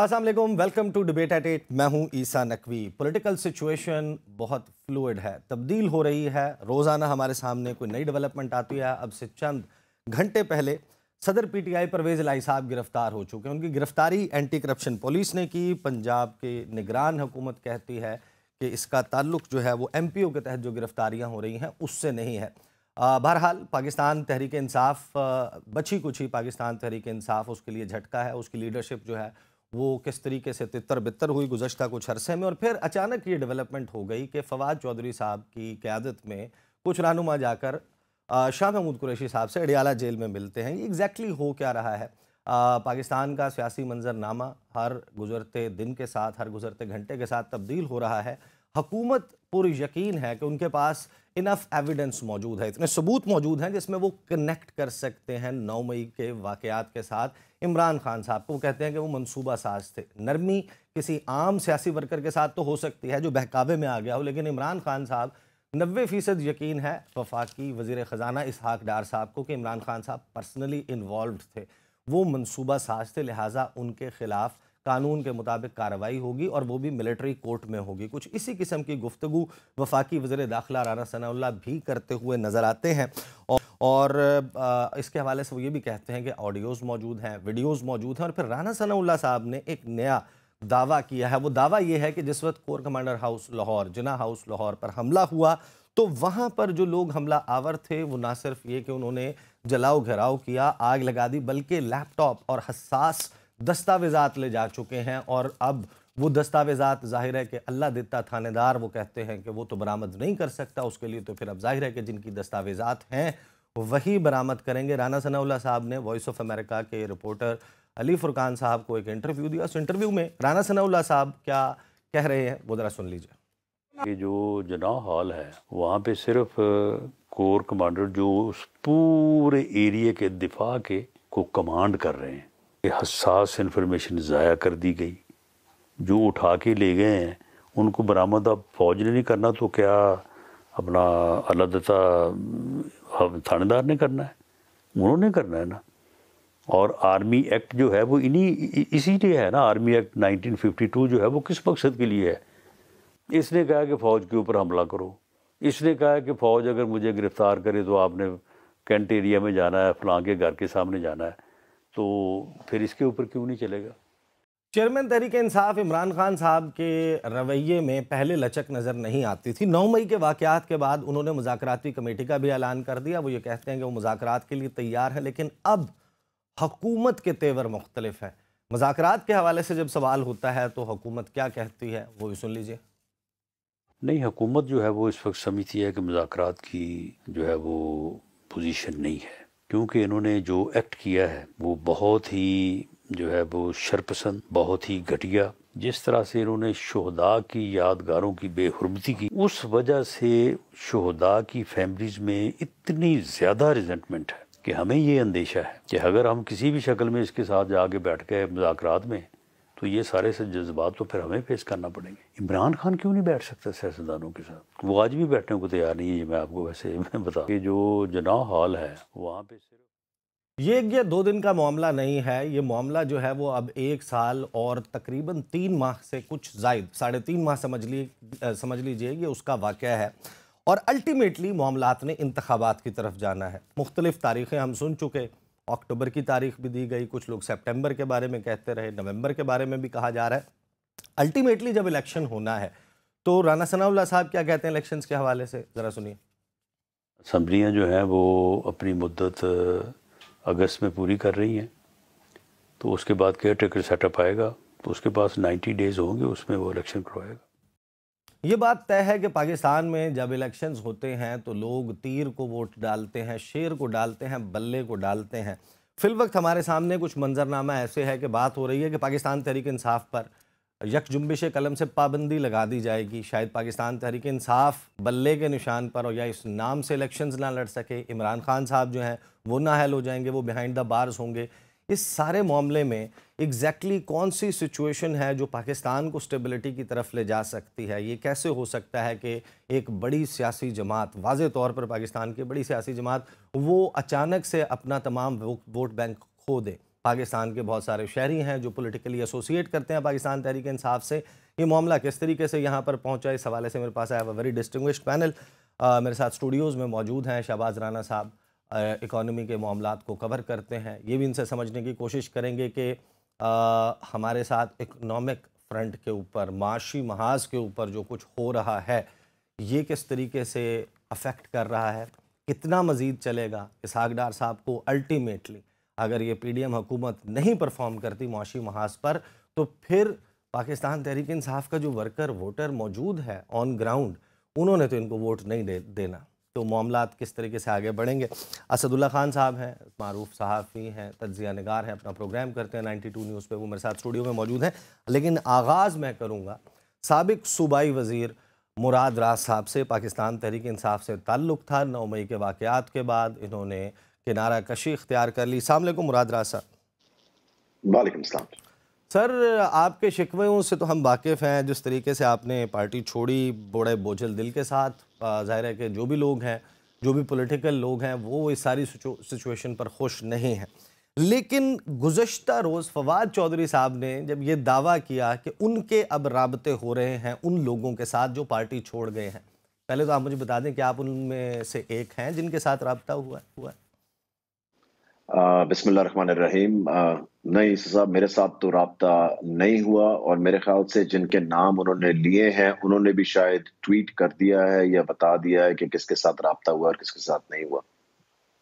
Aslam welcome to debate at eight मैं हूं Isa Naqvi political situation बहुत फ्लूड है तब्दील हो रही है रोज़ाना हमारे सामने कोई नई डेवलपमेंट आती है अब से चंद घंटे पहले सदर पीटीआई परवेज़ लाई साहब गिरफ्तार हो चुके हैं उनकी गिरफ्तारी एंटी करप्शन पुलिस ने की पंजाब के निगरान हुकूमत कहती है कि इसका ताल्लुक जो है वो एम पी ओ के तहत जो गिरफ्तारियाँ हो रही हैं उससे नहीं है बहरहाल पाकिस्तान तहरीक इंसाफ बची कुछ ही पाकिस्तान तहरीक इंसाफ उसके लिए झटका है उसकी लीडरशिप जो है वो किस तरीके से तितर बितर हुई गुजशत कुछ अरसे में और फिर अचानक ये डेवलपमेंट हो गई कि फवाद चौधरी साहब की क्यादत में कुछ रानुमा जाकर शाह महमूद कुरैशी साहब से अडियाला जेल में मिलते हैं ये एग्जैक्टली हो क्या रहा है आ, पाकिस्तान का सियासी मंजरनामा हर गुजरते दिन के साथ हर गुजरते घंटे के साथ तब्दील हो रहा है हकूमत पूरी यकीन है कि उनके पास इनफ एविडेंस मौजूद है इतने सबूत मौजूद हैं जिसमें वो कनेक्ट कर सकते हैं नौ मई के वाक़ात के साथ इमरान खान साहब को कहते हैं कि वो मनसूबा साज थे नरमी किसी आम सियासी वर्कर के साथ तो हो सकती है जो बहकावे में आ गया हो लेकिन इमरान खान साहब नबे फ़ीसद यकीन है वफाकी वजीर ख़जाना इसहाक डार साहब को कि इमरान खान साहब पर्सनली इन्वॉल्व थे वो मनसूबा साज थे लिहाजा उनके ख़िलाफ़ कानून के मुताबिक कार्रवाई होगी और वो भी मिलिट्री कोर्ट में होगी कुछ इसी किस्म की गुफ्तु वफाकी वजर दाखिला राना सना भी करते हुए नज़र आते हैं और और इसके हवाले से वो ये भी कहते हैं कि ऑडियोज़ मौजूद हैं वीडियोज़ मौजूद हैं और फिर राना सनाउल्ला साहब ने एक नया दावा किया है वो दावा ये है कि जिस वक्त core commander house Lahore Jinnah house Lahore पर हमला हुआ तो वहाँ पर जो लोग हमला आवर थे वो ना सिर्फ ये कि उन्होंने जलाओ घेराव किया आग लगा दी बल्कि लैपटॉप और हसास दस्तावेजात ले जा चुके हैं और अब वो दस्तावेजात जाहिर है कि अल्लाह दत्ता थानेदार वो कहते हैं कि वो तो बरामद नहीं कर सकता उसके लिए तो फिर अब जाहिर है कि जिनकी दस्तावेजात हैं वही बरामद करेंगे राना सनाउल्ला साहब ने वॉइस ऑफ अमेरिका के रिपोर्टर अली फुरकान साहब को एक इंटरव्यू दिया उस इंटरव्यू में राना सनाउल्ला साहब क्या कह रहे हैं वो ज़रा सुन लीजिए ये जो जना हॉल है वहाँ पे सिर्फ कोर कमांडर जो उस पूरे एरिए के दिफा के को कमांड कर रहे हैं ये हसास इंफॉर्मेशन ज़ाया कर दी गई जो उठा के ले गए हैं उनको बरामद अब फौज ने नहीं करना तो क्या अपना अलहदता अब थानेदार ने करना है उन्होंने करना है ना और आर्मी एक्ट जो है वो इन्हीं इसी लिए है ना आर्मी एक्ट 1952 जो है वो किस मकसद के लिए है इसने कहा कि फ़ौज के ऊपर हमला करो इसने कहा कि फ़ौज अगर मुझे गिरफ़्तार करे तो आपने कैंट एरिया में जाना है फलां के घर के सामने जाना है तो फिर इसके ऊपर क्यों नहीं चलेगा चेयरमैन तहरीक इंसाफ इमरान खान साहब के रवैये में पहले लचक नज़र नहीं आती थी नौ मई के वाक़ात के बाद उन्होंने मुजाकराती कमेटी का भी ऐलान कर दिया वो ये कहते हैं कि वो मुजात के लिए तैयार हैं लेकिन अब हकूमत के तेवर मुख्तलिफ हैं मुजात के हवाले से जब सवाल होता है तो हकूमत क्या कहती है वो भी सुन लीजिए नहीं हकूमत जो है वो इस वक्त समझती है कि मुजात की जो है वो पोजीशन नहीं है क्योंकि इन्होंने जो एक्ट किया है वो बहुत ही जो है वो शरपसंद बहुत ही घटिया जिस तरह से इन्होंने शहदा की यादगारों की बेहरमती की उस वजह से शहदा की फैमिलीज़ में इतनी ज़्यादा रिजेंटमेंट है कि हमें ये अंदेशा है कि अगर हम किसी भी शक्ल में इसके साथ जाके बैठ गए मुजाकर में तो ये सारे से जज्बात तो फिर हमें फेस करना पड़ेंगे इमरान खान क्यों नहीं बैठ सकता सियासतदानों के साथ वो आज भी बैठने को तैयार नहीं है मैं आपको वैसे मैं बता कि जो जना हॉल है वहाँ पे सिर्फ ये या दो दिन का मामला नहीं है ये मामला जो है वो अब एक साल और तकरीबन तीन माह से कुछ जायद साढ़े तीन माह समझ ली समझ लीजिए ये उसका वाक़ है और अल्टीमेटली मामला ने इंतबात की तरफ जाना है मुख्तलिफ़ तारीख़ें हम सुन चुके अक्टूबर की तारीख भी दी गई कुछ लोग सेप्टेम्बर के बारे में कहते रहे नवम्बर के बारे में भी कहा जा रहा है अल्टीमेटली जब इलेक्शन होना है तो राना सनाउल्ला साहब क्या कहते हैं इलेक्शन के हवाले से ज़रा सुनिए असम्बलियाँ जो हैं वो अपनी मुद्दत अगस्त में पूरी कर रही हैं तो उसके बाद केयर टेकर सेटअप आएगा तो उसके पास 90 डेज होंगे उसमें वो इलेक्शन करवाएगा ये बात तय है कि पाकिस्तान में जब इलेक्शंस होते हैं तो लोग तीर को वोट डालते हैं शेर को डालते हैं बल्ले को डालते हैं फिल वक्त हमारे सामने कुछ मंजरनामा ऐसे है कि बात हो रही है कि पाकिस्तान तहरीक इंसाफ पर यक जुम्बिश कलम से पाबंदी लगा दी जाएगी शायद पाकिस्तान तहरीक इंसाफ बल्ले के निशान पर और या इस नाम से इलेक्शन ना लड़ सके इमरान खान साहब जो हैं वो ना हेल हो जाएंगे वो बिहाइंड द बार्स होंगे इस सारे मामले में एग्जैक्टली exactly कौन सी सिचुएशन है जो पाकिस्तान को स्टेबिलिटी की तरफ ले जा सकती है ये कैसे हो सकता है कि एक बड़ी सियासी जमात वाज तौर पर पाकिस्तान की बड़ी सियासी जमात वो अचानक से अपना तमाम वोट बैंक खो दे पाकिस्तान के बहुत सारे शहरी हैं जो पोलिटिकली एसोसिएट करते हैं पाकिस्तान तहरीक इंसाफ से ये मामला किस तरीके से यहाँ पर पहुँचा इस हवाले से मेरे पास आया हैव वेरी डिस्टिंग्विश पैनल मेरे साथ स्टूडियोज़ में मौजूद हैं शहबाज राना साहब इकानमी के मामला को कवर करते हैं ये भी इनसे समझने की कोशिश करेंगे कि हमारे साथ इकनॉमिक फ्रंट के ऊपर माशी महाज के ऊपर जो कुछ हो रहा है ये किस तरीके से अफेक्ट कर रहा है कितना मज़ीद चलेगा इसहाकडार साहब को अल्टीमेटली अगर ये पी डी एम हुकूमत नहीं परफॉर्म करती मुआशी महाज पर तो फिर पाकिस्तान तहरीक इंसाफ का जो वर्कर वोटर मौजूद है ऑन ग्राउंड उन्होंने तो इनको वोट नहीं दे देना तो मामला किस तरीके से आगे बढ़ेंगे असदुल्ला खान साहब हैं मारूफ सहाफ़ी हैं तजिया नगार हैं अपना प्रोग्राम करते हैं नाइन्टी टू न्यूज़ पर वो मेरे साथ स्टूडियो में मौजूद हैं लेकिन आगाज़ मैं करूँगा सबक सूबाई वज़ी मुराद राज साहब से पाकिस्तान तहरीक इंसाफ से ताल्लुक़ था नौ मई के वाक़ के बाद इन्होंने किनारा कशी इख्तियार कर ली सामने को मुराद साहब वालेकुम सलाम सर आपके शिकवों से तो हम वाकिफ़ हैं जिस तरीके से आपने पार्टी छोड़ी बड़े बोझल दिल के साथ ज़ाहिर है कि जो भी लोग हैं जो भी पॉलिटिकल लोग हैं वो इस सारी सिचुएशन पर खुश नहीं हैं लेकिन गुज्त रोज़ फवाद चौधरी साहब ने जब ये दावा किया कि उनके अब रबते हो रहे हैं उन लोगों के साथ जो पार्टी छोड़ गए हैं पहले तो आप मुझे बता दें कि आप उनमें से एक हैं जिनके साथ रबता हुआ हुआ है बसमिल्ल रहीम नहीं साहब मेरे साथ तो रबता नहीं हुआ और मेरे ख्याल से जिनके नाम उन्होंने लिए हैं उन्होंने भी शायद ट्वीट कर दिया है या बता दिया है कि किसके साथ रबता हुआ और किसके साथ नहीं हुआ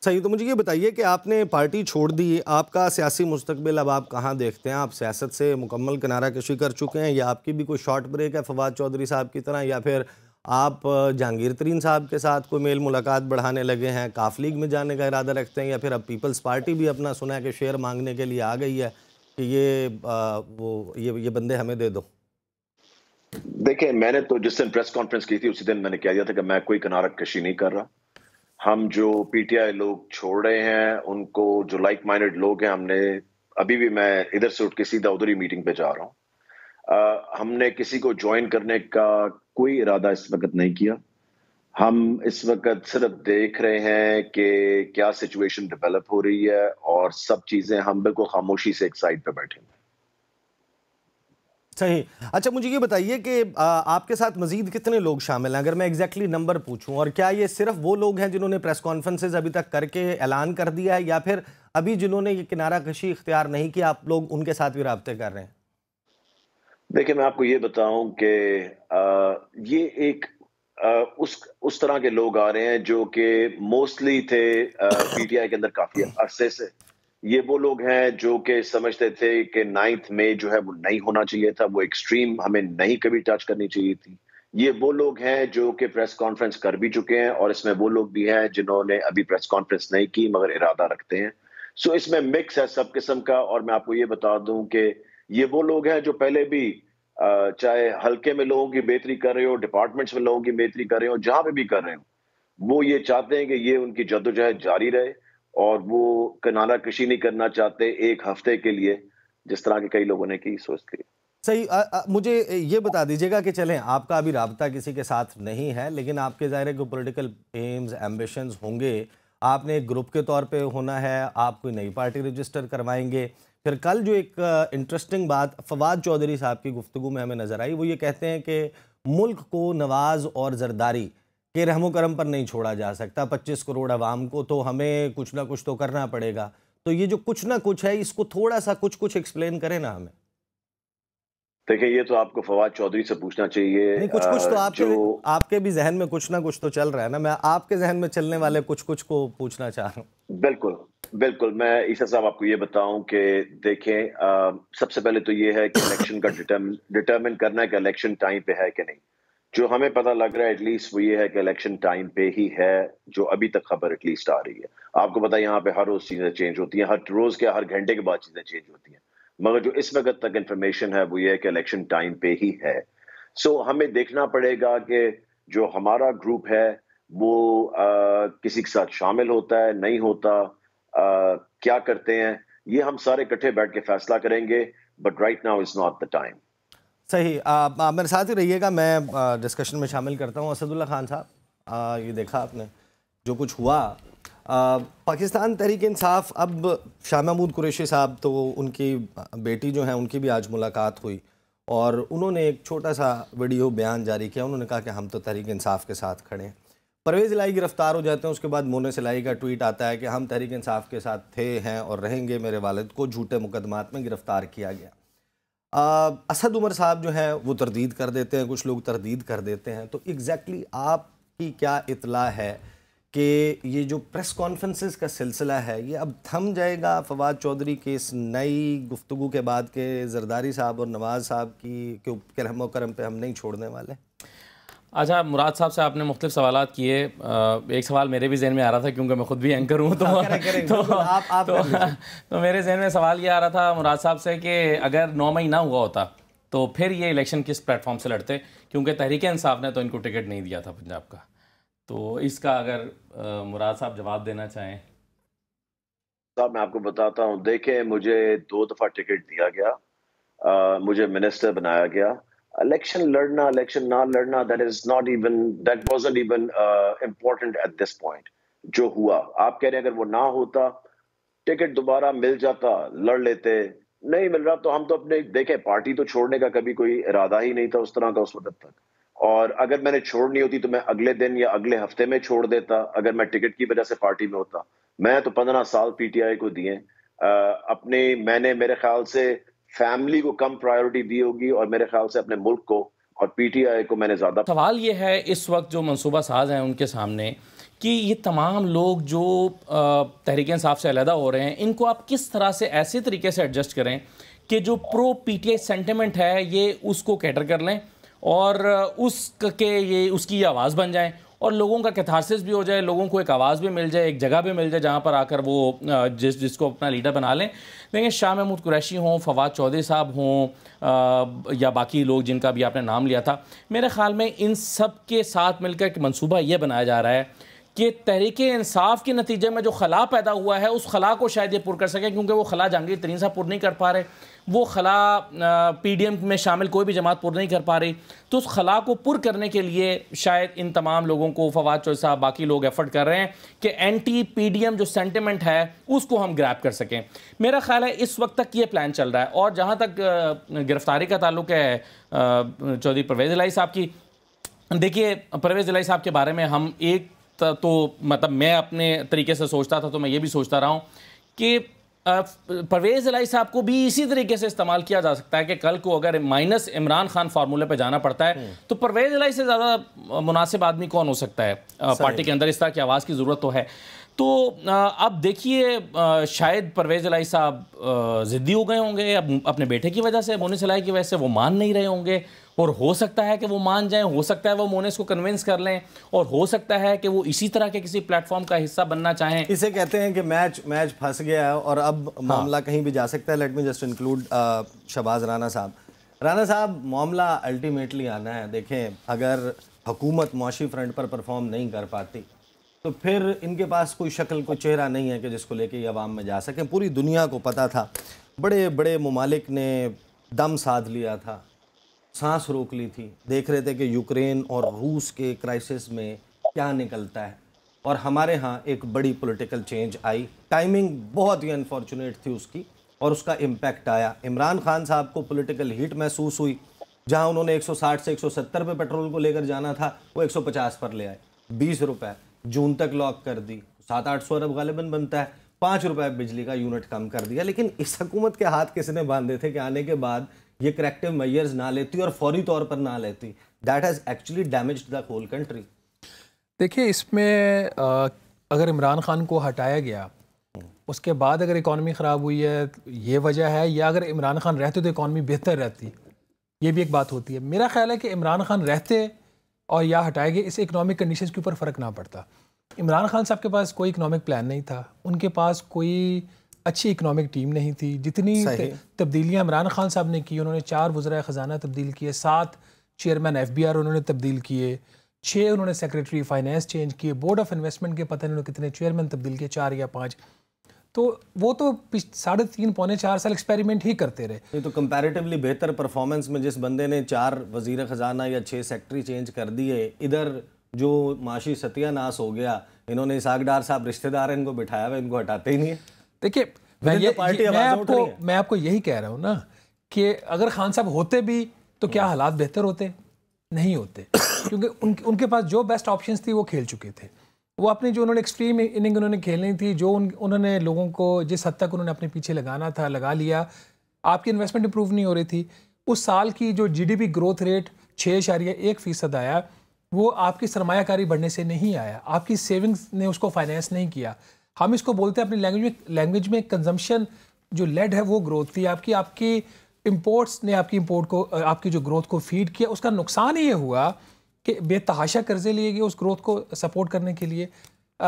सही तो मुझे ये बताइए कि आपने पार्टी छोड़ दी आपका सियासी मुस्तबिल अब आप कहाँ देखते हैं आप सियासत से मुकम्मल किनारा कशी कर चुके हैं या आपकी भी कोई शॉर्ट ब्रेक है फवाद चौधरी साहब की तरह या फिर आप जहांगीर तरीन साहब के साथ कोई मेल मुलाकात बढ़ाने लगे हैं काफ लीग में जाने का इरादा रखते हैं या फिर अब पीपल्स पार्टी भी अपना सुना है कि शेयर मांगने के लिए आ गई है कि ये आ, वो ये ये बंदे हमें दे दो देखिए मैंने तो जिस दिन प्रेस कॉन्फ्रेंस की थी उसी दिन मैंने कह दिया था कि मैं कोई किनारक कशी नहीं कर रहा हम जो पीटीआई लोग छोड़ रहे हैं उनको जो लाइक माइंडेड लोग हैं हमने अभी भी मैं इधर से उठ के सीधा उधर ही मीटिंग पे जा रहा हूँ हमने किसी को ज्वाइन करने का कोई इरादा इस वक्त नहीं किया हम इस वक्त सिर्फ देख रहे हैं कि क्या सिचुएशन डेवलप हो रही है और सब चीजें हम बिल्कुल खामोशी से एक साइड पे बैठे हैं सही अच्छा मुझे ये बताइए कि आपके साथ मजीद कितने लोग शामिल हैं अगर मैं एग्जैक्टली नंबर पूछूं और क्या ये सिर्फ वो लोग हैं जिन्होंने प्रेस कॉन्फ्रेंसेज अभी तक करके ऐलान कर दिया है या फिर अभी जिन्होंने ये किनारा कशी इख्तियार नहीं किया आप लोग उनके साथ भी रबते कर रहे हैं देखिए मैं आपको ये बताऊं कि ये एक आ, उस उस तरह के लोग आ रहे हैं जो कि मोस्टली थे पीटीआई के अंदर काफी अरसे से ये वो लोग हैं जो कि समझते थे कि नाइन्थ में जो है वो नहीं होना चाहिए था वो एक्सट्रीम हमें नहीं कभी टच करनी चाहिए थी ये वो लोग हैं जो कि प्रेस कॉन्फ्रेंस कर भी चुके हैं और इसमें वो लोग भी हैं जिन्होंने अभी प्रेस कॉन्फ्रेंस नहीं की मगर इरादा रखते हैं सो इसमें मिक्स है सब किस्म का और मैं आपको ये बता दूं कि ये वो लोग हैं जो पहले भी चाहे हल्के में लोगों की बेहतरी कर रहे हो डिपार्टमेंट्स में लोगों की बेहतरी कर रहे हो जहां पे भी कर रहे हो वो ये चाहते हैं कि ये उनकी जद्दोजहद जारी रहे और वो कनारा कशी नहीं करना चाहते एक हफ्ते के लिए जिस तरह के कई लोगों ने की सोच ली सही आ, आ, मुझे ये बता दीजिएगा कि चलें आपका अभी रबता किसी के साथ नहीं है लेकिन आपके ज़ाहिर है कि पोलिटिकल एम्स एम्बिशंस होंगे आपने एक ग्रुप के तौर पे होना है आप कोई नई पार्टी रजिस्टर करवाएंगे फिर कल जो एक इंटरेस्टिंग बात फवाद चौधरी साहब की गुफ्तु में हमें नज़र आई वो ये कहते हैं कि मुल्क को नवाज़ और जरदारी के रहमो करम पर नहीं छोड़ा जा सकता पच्चीस करोड़ आवाम को तो हमें कुछ ना कुछ तो करना पड़ेगा तो ये जो कुछ ना कुछ है इसको थोड़ा सा कुछ कुछ एक्सप्लेन करें ना हमें देखिए ये तो आपको फवाद चौधरी से पूछना चाहिए नहीं कुछ कुछ तो आपके जो... आपके भी जहन में कुछ ना कुछ तो चल रहा है ना मैं आपके जहन में चलने वाले कुछ कुछ को पूछना चाह रहा हूँ बिल्कुल बिल्कुल मैं ईसा साहब आपको ये बताऊं कि देखें सबसे पहले तो ये है कि इलेक्शन का डिटर्मिन करना है कि इलेक्शन टाइम पे है कि नहीं जो हमें पता लग रहा है एटलीस्ट वो ये है कि इलेक्शन टाइम पे ही है जो अभी तक खबर एटलीस्ट आ रही है आपको पता है यहाँ पे हर रोज चीज़ें चेंज होती हैं हर रोज क्या हर घंटे के बाद चीज़ें चेंज होती हैं मगर जो इस वक्त तक इन्फॉर्मेशन है वो ये है कि इलेक्शन टाइम पे ही है सो so, हमें देखना पड़ेगा कि जो हमारा ग्रुप है वो आ, किसी के साथ शामिल होता है नहीं होता आ, क्या करते हैं ये हम सारे इकट्ठे बैठ के फैसला करेंगे but right now is not the time सही आप, आप मेरे साथ ही रहिएगा मैं डिस्कशन में शामिल करता हूँ असदुल्ला खान साहब ये देखा आपने जो कुछ हुआ पाकिस्तान तहरीक इंसाफ अब शाह महमूद कुरेशी साहब तो उनकी बेटी जो है उनकी भी आज मुलाकात हुई और उन्होंने एक छोटा सा वीडियो बयान जारी किया उन्होंने कहा कि हम तो तहरीक इंसाफ के साथ खड़े हैं परवेज़ लाई गिरफ़्तार हो जाते हैं उसके बाद मोने सिलाई का ट्वीट आता है कि हम तहरीक इंसाफ के साथ थे हैं और रहेंगे मेरे वालद को झूठे मुकदमात में गिरफ़्तार किया गया आ, असद उमर साहब जो हैं वो तरदीद कर देते हैं कुछ लोग तरदीद कर देते हैं तो एग्जैक्टली exactly आपकी क्या इतला है कि ये जो प्रेस कॉन्फ्रेंसेस का सिलसिला है ये अब थम जाएगा फवाद चौधरी के इस नई गुफ्तु के बाद के जरदारी साहब और नवाज़ साहब की के करम करम पे हम नहीं छोड़ने वाले अच्छा मुराद साहब से आपने मुख्तु सवाल किए एक सवाल मेरे भी जहन में आ रहा था क्योंकि मैं ख़ुद भी एंकर हूँ तो, हाँ, तो, तो, आप, आप तो, तो मेरे जहन में सवाल ये आ रहा था मुराद साहब से कि अगर नौ मई ना हुआ होता तो फिर ये इलेक्शन किस प्लेटफॉर्म से लड़ते क्योंकि तहरीक इंसाफ ने तो इनको टिकट नहीं दिया था पंजाब का तो इसका अगर मुराद साहब जवाब देना चाहें साहब मैं आपको बताता हूँ देखें मुझे दो दफ़ा टिकट दिया गया आ, मुझे मिनिस्टर बनाया गया इलेक्शन लड़ना इलेक्शन ना लड़ना that is not even that was even uh, important at this point जो हुआ आप कह रहे हैं अगर वो ना होता टिकट दोबारा मिल जाता लड़ लेते नहीं मिल रहा तो हम तो अपने देखें पार्टी तो छोड़ने का कभी कोई इरादा ही नहीं था उस तरह का उस वक्त तक और अगर मैंने छोड़नी होती तो मैं अगले दिन या अगले हफ्ते में छोड़ देता अगर मैं टिकट की वजह से पार्टी में होता मैं तो पंद्रह साल पीटीआई को दिए अपने मैंने मेरे ख्याल से फैमिली को कम प्रायोरिटी दी होगी और मेरे ख्याल से अपने मुल्क को और पीटीआई को मैंने ज़्यादा सवाल ये है इस वक्त जो मनसूबा साज हैं उनके सामने कि ये तमाम लोग जो तहरीक इंसाफ से अलहदा हो रहे हैं इनको आप किस तरह से ऐसे तरीके से एडजस्ट करें कि जो प्रो पीटीआई सेंटिमेंट है ये उसको कैटर कर लें और उसके ये उसकी ये आवाज़ बन जाए और लोगों का कैथारसिस भी हो जाए लोगों को एक आवाज़ भी मिल जाए एक जगह भी मिल जाए जहाँ पर आकर वो जिस जिसको अपना लीडर बना लें देखिए शाह महमूद कुरैशी हों फवाद चौधरी साहब हों या बाकी लोग जिनका भी आपने नाम लिया था मेरे ख़्याल में इन सब के साथ मिलकर एक मनसूबा ये बनाया जा रहा है कि तहरीक इंसाफ के नतीजे में जो खला पैदा हुआ है उस खला को शायद ये पुर कर सके क्योंकि वो खला जहांगीर तरीन साहब पुर नहीं कर पा रहे वो खला पी डी एम में शामिल कोई भी जमात पुर नहीं कर पा रही तो उस खला को पुर करने के लिए शायद इन तमाम लोगों को फवाद चौधरी साहब बाकी लोग एफर्ट कर रहे हैं कि एंटी पी डी एम जो सेंटिमेंट है उसको हम ग्रैप कर सकें मेरा ख्याल है इस वक्त तक ये प्लान चल रहा है और जहाँ तक गिरफ्तारी का ताल्लुक है चौधरी परवेज़ लाई साहब की देखिए परवेज़ लाई साहब के बारे में हम एक तो मतलब मैं अपने तरीके से सोचता था तो मैं ये भी सोचता रहा हूँ कि परवेज़ इलाई साहब को भी इसी तरीके से इस्तेमाल किया जा सकता है कि कल को अगर माइनस इमरान खान फार्मूले पे जाना पड़ता है हम्म। तो परवेज़ इलाई से ज़्यादा मुनासिब आदमी कौन हो सकता है पार्टी के अंदर इस तरह की आवाज़ की ज़रूरत तो है तो अब देखिए शायद परवेज़ इलाई साहब ज़िद्दी हो गए होंगे अब अपने बेटे की वजह से मोनिस सलाई की वजह से वो मान नहीं रहे होंगे और हो सकता है कि वो मान जाएं हो सकता है वो मोनेस को कन्विंस कर लें और हो सकता है कि वो इसी तरह के किसी प्लेटफॉर्म का हिस्सा बनना चाहें इसे कहते हैं कि मैच मैच फंस गया है और अब हाँ। मामला कहीं भी जा सकता है let me just include Shahbaz Rana साहब राना साहब मामला अल्टीमेटली आना है देखें अगर हुकूमत मुशी फ्रंट पर परफॉर्म नहीं कर पाती तो फिर इनके पास कोई शक्ल कोई चेहरा नहीं है कि जिसको लेके ये आवाम में जा सकें पूरी दुनिया को पता था बड़े बड़े ममालिक ने दम साध लिया था सांस रोक ली थी देख रहे थे कि यूक्रेन और रूस के क्राइसिस में क्या निकलता है और हमारे यहाँ एक बड़ी पॉलिटिकल चेंज आई टाइमिंग बहुत ही अनफॉर्चुनेट थी उसकी और उसका इम्पैक्ट आया इमरान खान साहब को पॉलिटिकल हीट महसूस हुई जहाँ उन्होंने 160 से 170 पे पेट्रोल को लेकर जाना था वो 150 पर ले आए बीस रुपये जून तक लॉक कर दी सात आठ सौ अरब गालिबन बनता है पाँच रुपये बिजली का यूनिट कम कर दिया लेकिन इस हकूमत के हाथ किसने बांधे थे कि आने के बाद ये करेक्टिव मैयर्स ना लेती और फौरी तौर पर ना लेती that has actually damage the whole country देखिए इसमें अगर इमरान खान को हटाया गया उसके बाद अगर इकॉनमी ख़राब हुई है ये वजह है या अगर इमरान खान रहते तो इकानमी बेहतर रहती ये भी एक बात होती है मेरा ख्याल है कि इमरान खान रहते और या हटाए गए इस इकनॉमिक कंडीशन के ऊपर फ़र्क ना पड़ता इमरान खान साहब के पास कोई इकनॉमिक प्लान नहीं था उनके पास कोई अच्छी इकनॉमिक टीम नहीं थी जितनी तब्दीलियाँ इमरान खान साहब ने की उन्होंने चार वज्रा ख़जाना तब्दील किए सात चेयरमैन एफ बी आर उन्होंने तब्दील किए छः उन्होंने सेक्रेटरी फाइनेंस चेंज किए बोर्ड ऑफ इन्वेस्टमेंट के पता नहीं उन्होंने कितने चेयरमैन तब्दील किए चार या पाँच तो वो तो साढ़े तीन पौने चार साल एक्सपेरिमेंट ही करते रहे तो कंपैरेटिवली बेहतर परफॉर्मेंस में जिस बंदे ने चार वजीर ख़जाना या छः सेक्ट्री चेंज कर दिए इधर जो माशी सत्यानाश हो गया इन्होंने सागडार साहब रिश्तेदार हैं इनको बिठाया हुआ इनको हटाते ही नहीं है देखिए मैं ये, ये मैं आपको मैं आपको यही कह रहा हूँ ना कि अगर खान साहब होते भी तो क्या hmm. हालात बेहतर होते नहीं होते क्योंकि उन, उनके पास जो बेस्ट ऑप्शन थी वो खेल चुके थे वो अपनी जो उन्होंने एक्सट्रीम इनिंग उन्होंने खेलनी थी जो उन, उन्होंने लोगों को जिस हद तक उन्होंने अपने पीछे लगाना था लगा लिया आपकी इन्वेस्टमेंट इंप्रूव नहीं हो रही थी उस साल की जो जीडीपी ग्रोथ रेट छः इशारिया एक फ़ीसद आया वो आपकी सरमाकारी बढ़ने से नहीं आया आपकी सेविंग्स ने उसको फाइनेंस नहीं किया हम इसको बोलते हैं अपनी लैंग्वेज में लैंग्वेज में कंजम्पशन जो लेड है वो ग्रोथ थी आपकी आपकी इम्पोर्ट्स ने आपकी इम्पोर्ट को आपकी जो ग्रोथ को फीड किया उसका नुकसान ये हुआ कि बेतहाशा कर्जे लिए गए उस ग्रोथ को सपोर्ट करने के लिए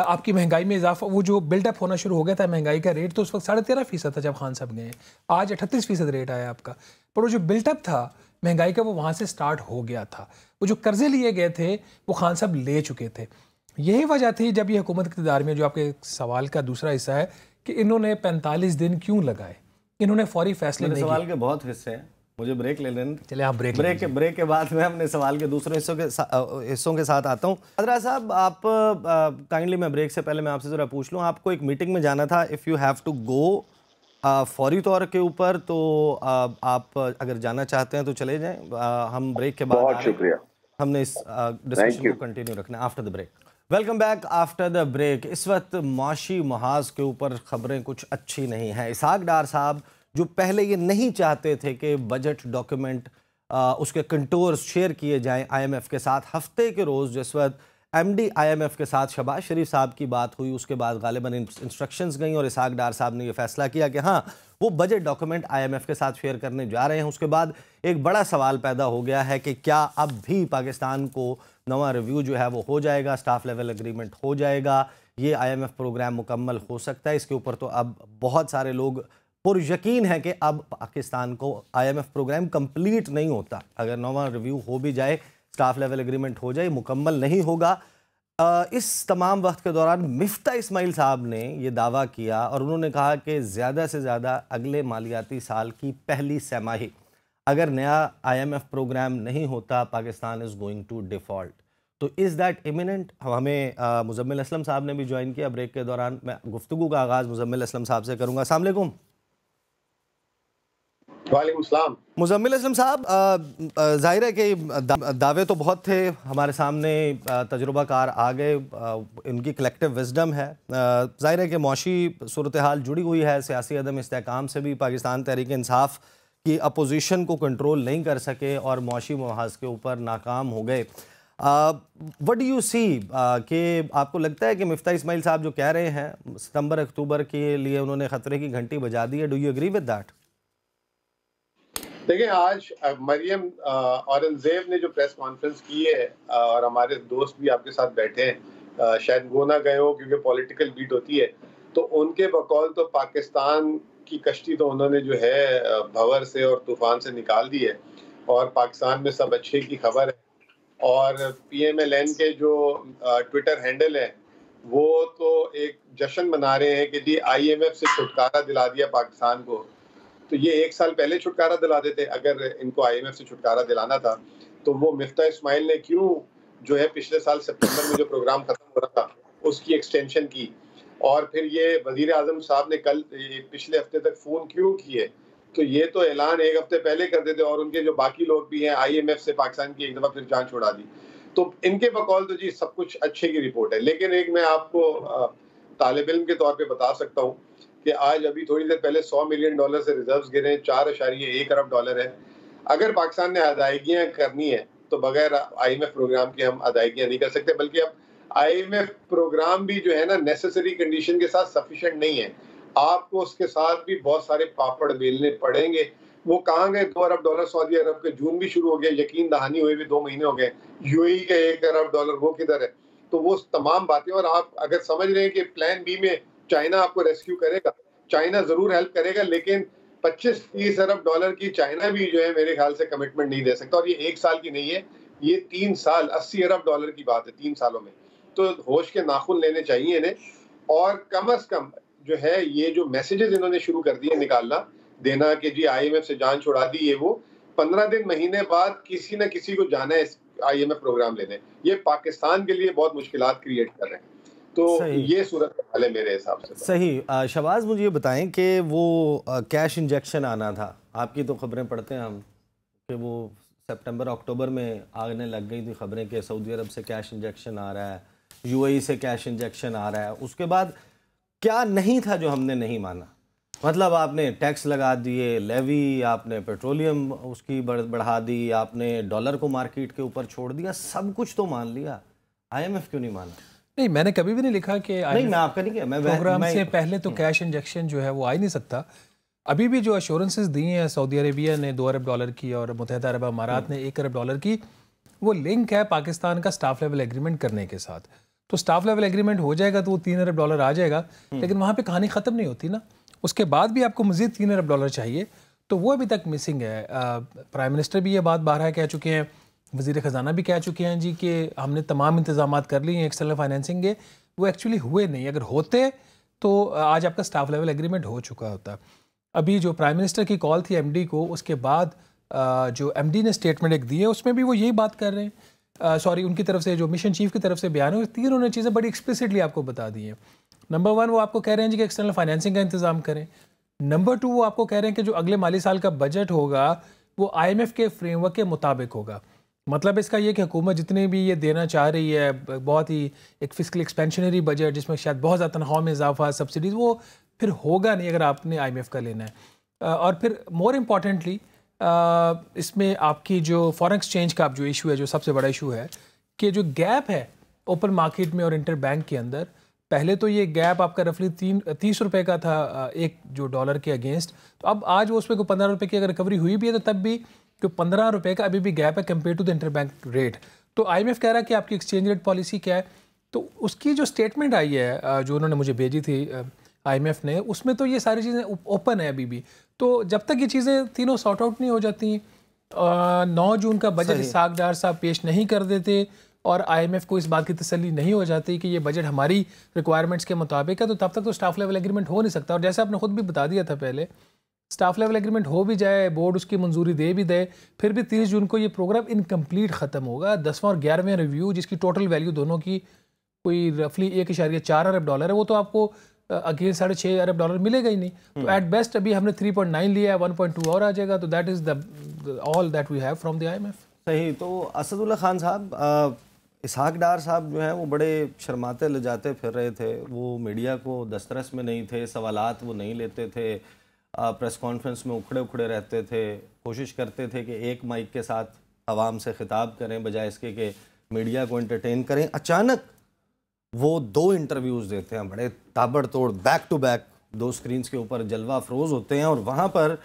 आपकी महंगाई में इजाफा वो जो बिल्डअप होना शुरू हो गया था महंगाई का रेट तो उस वक्त साढ़े तेरह फीसद था जब खान साहब गए आज अठतीस फीसद रेट आया आपका पर वो जो बिल्डअप था महंगाई का वो वहाँ से स्टार्ट हो गया था वो जो कर्जे लिए गए थे वो खान साहब ले चुके थे यही वजह थी जब ये हुकूमत इकतदार में जो आपके सवाल का दूसरा हिस्सा है कि इन्होंने पैंतालीस दिन क्यों लगाए इन्होंने फौरी फैसले नहीं सवाल के बहुत हिस्से हैं मुझे ब्रेक ले लें चले आप ब्रेक ब्रेक के ब्रेक के बाद मैं अपने सवाल के दूसरे हिस्सों के हिस्सों के साथ आता हूँ अदरा साहब आप काइंडली मैं ब्रेक से पहले मैं आपसे ज़रा पूछ लूँ आपको एक मीटिंग में जाना था if you have to go फौरी तौर के ऊपर तो आ, आप अगर जाना चाहते हैं तो चले जाएँ हम ब्रेक के बाद बहुत शुक्रिया हमने इस डिस्कशन को कंटिन्यू रखना after the break welcome back after the break इस वक्त माशी महाज के ऊपर खबरें कुछ अच्छी नहीं हैं इसहाक डार साहब जो पहले ये नहीं चाहते थे कि बजट डॉक्यूमेंट उसके कंटोर्स शेयर किए जाएं आईएमएफ के साथ हफ्ते के रोज़ जिस वक्त एमडी आईएमएफ के साथ शबाज शरीफ साहब की बात हुई उसके बाद गालिबा इंस्ट्रक्शंस गई और इसहाक डार साहब ने यह फैसला किया कि हाँ वो बजट डॉक्यूमेंट आईएमएफ के साथ शेयर करने जा रहे हैं उसके बाद एक बड़ा सवाल पैदा हो गया है कि क्या अब भी पाकिस्तान को नवा रिव्यू जो है वो हो जाएगा स्टाफ लेवल एग्रीमेंट हो जाएगा ये आईएमएफ प्रोग्राम मुकम्मल हो सकता है इसके ऊपर तो अब बहुत सारे लोग पुरयकीन है कि अब पाकिस्तान को आईएमएफ प्रोग्राम कंप्लीट नहीं होता अगर नवा रिव्यू हो भी जाए स्टाफ लेवल एग्रीमेंट हो जाए मुकम्मल नहीं होगा आ, इस तमाम वक्त के दौरान मिफ्ता इस्माइल साहब ने ये दावा किया और उन्होंने कहा कि ज़्यादा से ज़्यादा अगले मालियाती साल की पहली सहमाही अगर नया आईएमएफ प्रोग्राम नहीं होता Pakistan is going to default तो इज़ दैट इमिनेंट हमें मुजम्मिल असलम साहब ने भी ज्वाइन किया ब्रेक के दौरान मैं गुफ्तु का आगाज़ मुजम्मिल असलम साहब से करूँगा अलैक्म मुजम्मिल असलम साहब जाहिर है कि दा, दावे तो बहुत थे हमारे सामने तजुर्बाकार आ गए उनकी कलेक्टिव विजडम है जाहिर है कि मुशी सूरत हाल जुड़ी हुई है सियासी अदम इसकाम से भी पाकिस्तान तहरीक इंसाफ़ कि अपोजिशन को कंट्रोल नहीं कर सके और मौशी महाज के ऊपर नाकाम हो गए वट डू यू सी कि आपको लगता है कि मफ्ता इसमाइल साहब जो कह रहे हैं सितंबर अक्टूबर के लिए उन्होंने ख़तरे की घंटी बजा दी है do you agree with that देखिए आज मरियम औरंगजेब ने जो प्रेस कॉन्फ्रेंस की है और हमारे दोस्त भी आपके साथ बैठे हैं शायद वो ना गए हो क्योंकि पॉलिटिकल बीट होती है तो उनके बकौल तो पाकिस्तान की कश्ती तो उन्होंने जो है भंवर से और तूफान से निकाल दी है और पाकिस्तान में सब अच्छे की खबर है और पीएमएलएन के जो ट्विटर हैंडल है वो तो एक जश्न मना रहे हैं कि जी आईएमएफ से छुटकारा दिला दिया पाकिस्तान को तो ये एक साल पहले छुटकारा दिला देते अगर इनको आईएमएफ से छुटकारा दिलाना था तो वो मिफ्ता इस्माइल ने क्यों जो है पिछले साल सितंबर में जो प्रोग्राम खत्म हो रहा था उसकी एक्सटेंशन की और फिर ये वजीर अजम साहब ने कल पिछले हफ्ते तक फ़ोन क्यों किए तो ये तो ऐलान एक हफ्ते पहले कर देते और उनके जो बाकी लोग भी हैं आईएमएफ से पाकिस्तान की एक दफ़ा फिर जान छुड़ा दी तो इनके बकौल तो जी सब कुछ अच्छे की रिपोर्ट है लेकिन एक मैं आपको तालब इम के तौर पर बता सकता हूँ कि आज अभी थोड़ी देर पहले सौ मिलियन डॉलर से रिजर्व गिरे हैं चार अशारिय एक अरब डॉलर है अगर पाकिस्तान ने अदायगियाँ करनी है तो बगैर आई एम एफ प्रोग्राम के हम अदायगियाँ नहीं कर सकते बल्कि अब आईएमएफ प्रोग्राम भी जो है ना नेसेसरी कंडीशन के साथ सफिशिएंट नहीं है आपको उसके साथ भी बहुत सारे पापड़ बेलने पड़ेंगे वो कहाँ गए दो अरब डॉलर सऊदी अरब के जून भी शुरू हो गया यकीन दहानी हुए भी दो महीने हो गए यूएई के एक अरब डॉलर वो किधर है तो वो तमाम बातें और आप अगर समझ रहे हैं कि प्लान बी में चाइना आपको रेस्क्यू करेगा चाइना जरूर हेल्प करेगा लेकिन 25 तीस अरब डॉलर की चाइना भी जो है मेरे ख्याल से कमिटमेंट नहीं दे सकता और ये एक साल की नहीं है ये तीन साल अस्सी अरब डॉलर की बात है तीन सालों में तो होश के नाखून लेने चाहिए इन्हें और कम अज कम जो है ये जो मैसेजेस इन्होंने शुरू कर दिए निकालना देना कि जी आईएमएफ से जान छुड़ा दी ये वो पंद्रह दिन महीने बाद किसी न किसी को जाना है इस आईएमएफ प्रोग्राम लेने ये पाकिस्तान के लिए बहुत मुश्किल क्रिएट कर रहे हैं तो ये सूरत है मेरे हिसाब से सही शबाज मुझे ये बताएं कि वो कैश इंजेक्शन आना था आपकी तो खबरें पढ़ते हैं हम कि वो सेप्टेम्बर अक्टूबर में आगने लग गई थी खबरें कि सऊदी अरब से कैश इंजेक्शन आ रहा है यूएई से कैश इंजेक्शन आ रहा है उसके बाद क्या नहीं था जो हमने नहीं माना मतलब आपने टैक्स लगा दिए लेवी आपने पेट्रोलियम उसकी बढ़ा दी आपने डॉलर को मार्केट के ऊपर छोड़ दिया सब कुछ तो मान लिया आईएमएफ क्यों नहीं माना नहीं मैंने कभी भी नहीं लिखा कि नहीं मैं आपका नहीं किया मैं प्रोग्राम मैं, से पहले तो कैश इंजेक्शन जो है वो आ ही नहीं सकता अभी भी जो अश्योरेंसेज दिए हैं सऊदी अरेबिया ने दो अरब डॉलर की और मुतहदा अरब अमारात हम्म। ने एक अरब डॉलर की वो लिंक है पाकिस्तान का स्टाफ लेवल एग्रीमेंट करने के साथ तो स्टाफ लेवल एग्रीमेंट हो जाएगा तो वो तीन अरब डॉलर आ जाएगा हम्म। लेकिन वहाँ पर कहानी ख़त्म नहीं होती ना उसके बाद भी आपको मज़ीद तीन अरब डॉलर चाहिए तो वो अभी तक मिसिंग है प्राइम मिनिस्टर भी ये बात बारह कह चुके हैं वजीर ख़जाना भी कह चुके हैं जी कि हमने तमाम इंतजाम कर लिए हैं एक्सटर्नल फाइनेंसिंग के वो एक्चुअली हुए नहीं अगर होते तो आज आपका स्टाफ लेवल एग्रीमेंट हो चुका होता अभी जो प्राइम मिनिस्टर की कॉल थी एमडी को उसके बाद जो एमडी ने स्टेटमेंट एक दी है उसमें भी वो यही बात कर रहे हैं सॉरी uh, उनकी तरफ से जो मिशन चीफ की तरफ से बयान हुए तीन उन्होंने चीज़ें बड़ी एक्सप्लिसिटली आपको बता दी हैं नंबर वन वो आपको कह रहे हैं जी कि एक्सटर्नल फाइनेंसिंग का इंतजाम करें नंबर टू वो आपको कह रहे हैं कि जो अगले माली साल का बजट होगा वो आईएमएफ के फ्रेमवर्क के मुताबिक होगा मतलब इसका ये कि हुकूमत जितने भी ये देना चाह रही है बहुत ही एक फिजिकल एक्सपेंशनरी बजट जिसमें शायद बहुत ज़्यादा तनख्वाह में इजाफा सब्सिडीज़ वो फिर होगा नहीं अगर आपने आई का लेना है uh, और फिर मोर इम्पॉर्टेंटली इसमें आपकी जो फॉरेन एक्सचेंज का आप जो इशू है जो सबसे बड़ा इशू है कि जो गैप है ओपन मार्केट में और इंटर बैंक के अंदर पहले तो ये गैप आपका रफली तीन तीस रुपये का था एक जो डॉलर के अगेंस्ट तो अब आज वो उसमें को पंद्रह रुपये की अगर रिकवरी हुई भी है तो तब भी जो पंद्रह रुपये का अभी भी गैप है compare to the inter bank rate तो आई कह रहा है कि आपकी एक्सचेंज रेट पॉलिसी क्या है तो उसकी जो स्टेटमेंट आई है जो उन्होंने मुझे भेजी थी आईएमएफ ने उसमें तो ये सारी चीज़ें ओपन है अभी भी तो जब तक ये चीज़ें तीनों सॉर्ट आउट नहीं हो जाती नौ जून का बजट सागदार साहब पेश नहीं कर देते और आईएमएफ को इस बात की तसली नहीं हो जाती कि ये बजट हमारी रिक्वायरमेंट्स के मुताबिक है तो तब तक तो स्टाफ लेवल एग्रीमेंट हो नहीं सकता और जैसे आपने खुद भी बता दिया था पहले स्टाफ लेवल एग्रीमेंट हो भी जाए बोर्ड उसकी मंजूरी दे भी दे फिर भी तीस जून को ये प्रोग्राम इनकम्प्लीट ख़त्म होगा दसवां और ग्यारहवें रिव्यू जिसकी टोटल वैल्यू दोनों की कोई रफली एक इशारिया चार अरब डॉलर है वो तो आपको अगेन साढ़े छः अरब डॉलर मिलेगा ही नहीं तो एट हम्म। बेस्ट अभी हमने थ्री पॉइंट नाइन लिया है वन पॉइंट टू और आ जाएगा तो that is the all that we have from the I M F सही तो असदुल्ला खान साहब इसहाक डार साहब जो हैं वो बड़े शर्माते ले जाते फिर रहे थे वो मीडिया को दस्तरस में नहीं थे सवाल वो नहीं लेते थे प्रेस कॉन्फ्रेंस में उखड़े उखड़े रहते थे कोशिश करते थे कि एक माइक के साथ आवाम से खिताब करें बजाय इसके कि मीडिया को एंटरटेन करें अचानक वो दो इंटरव्यूज़ देते हैं बड़े ताबड़तोड़ बैक टू बैक दो स्क्रीन्स के ऊपर जलवा अफरोज़ होते हैं और वहाँ पर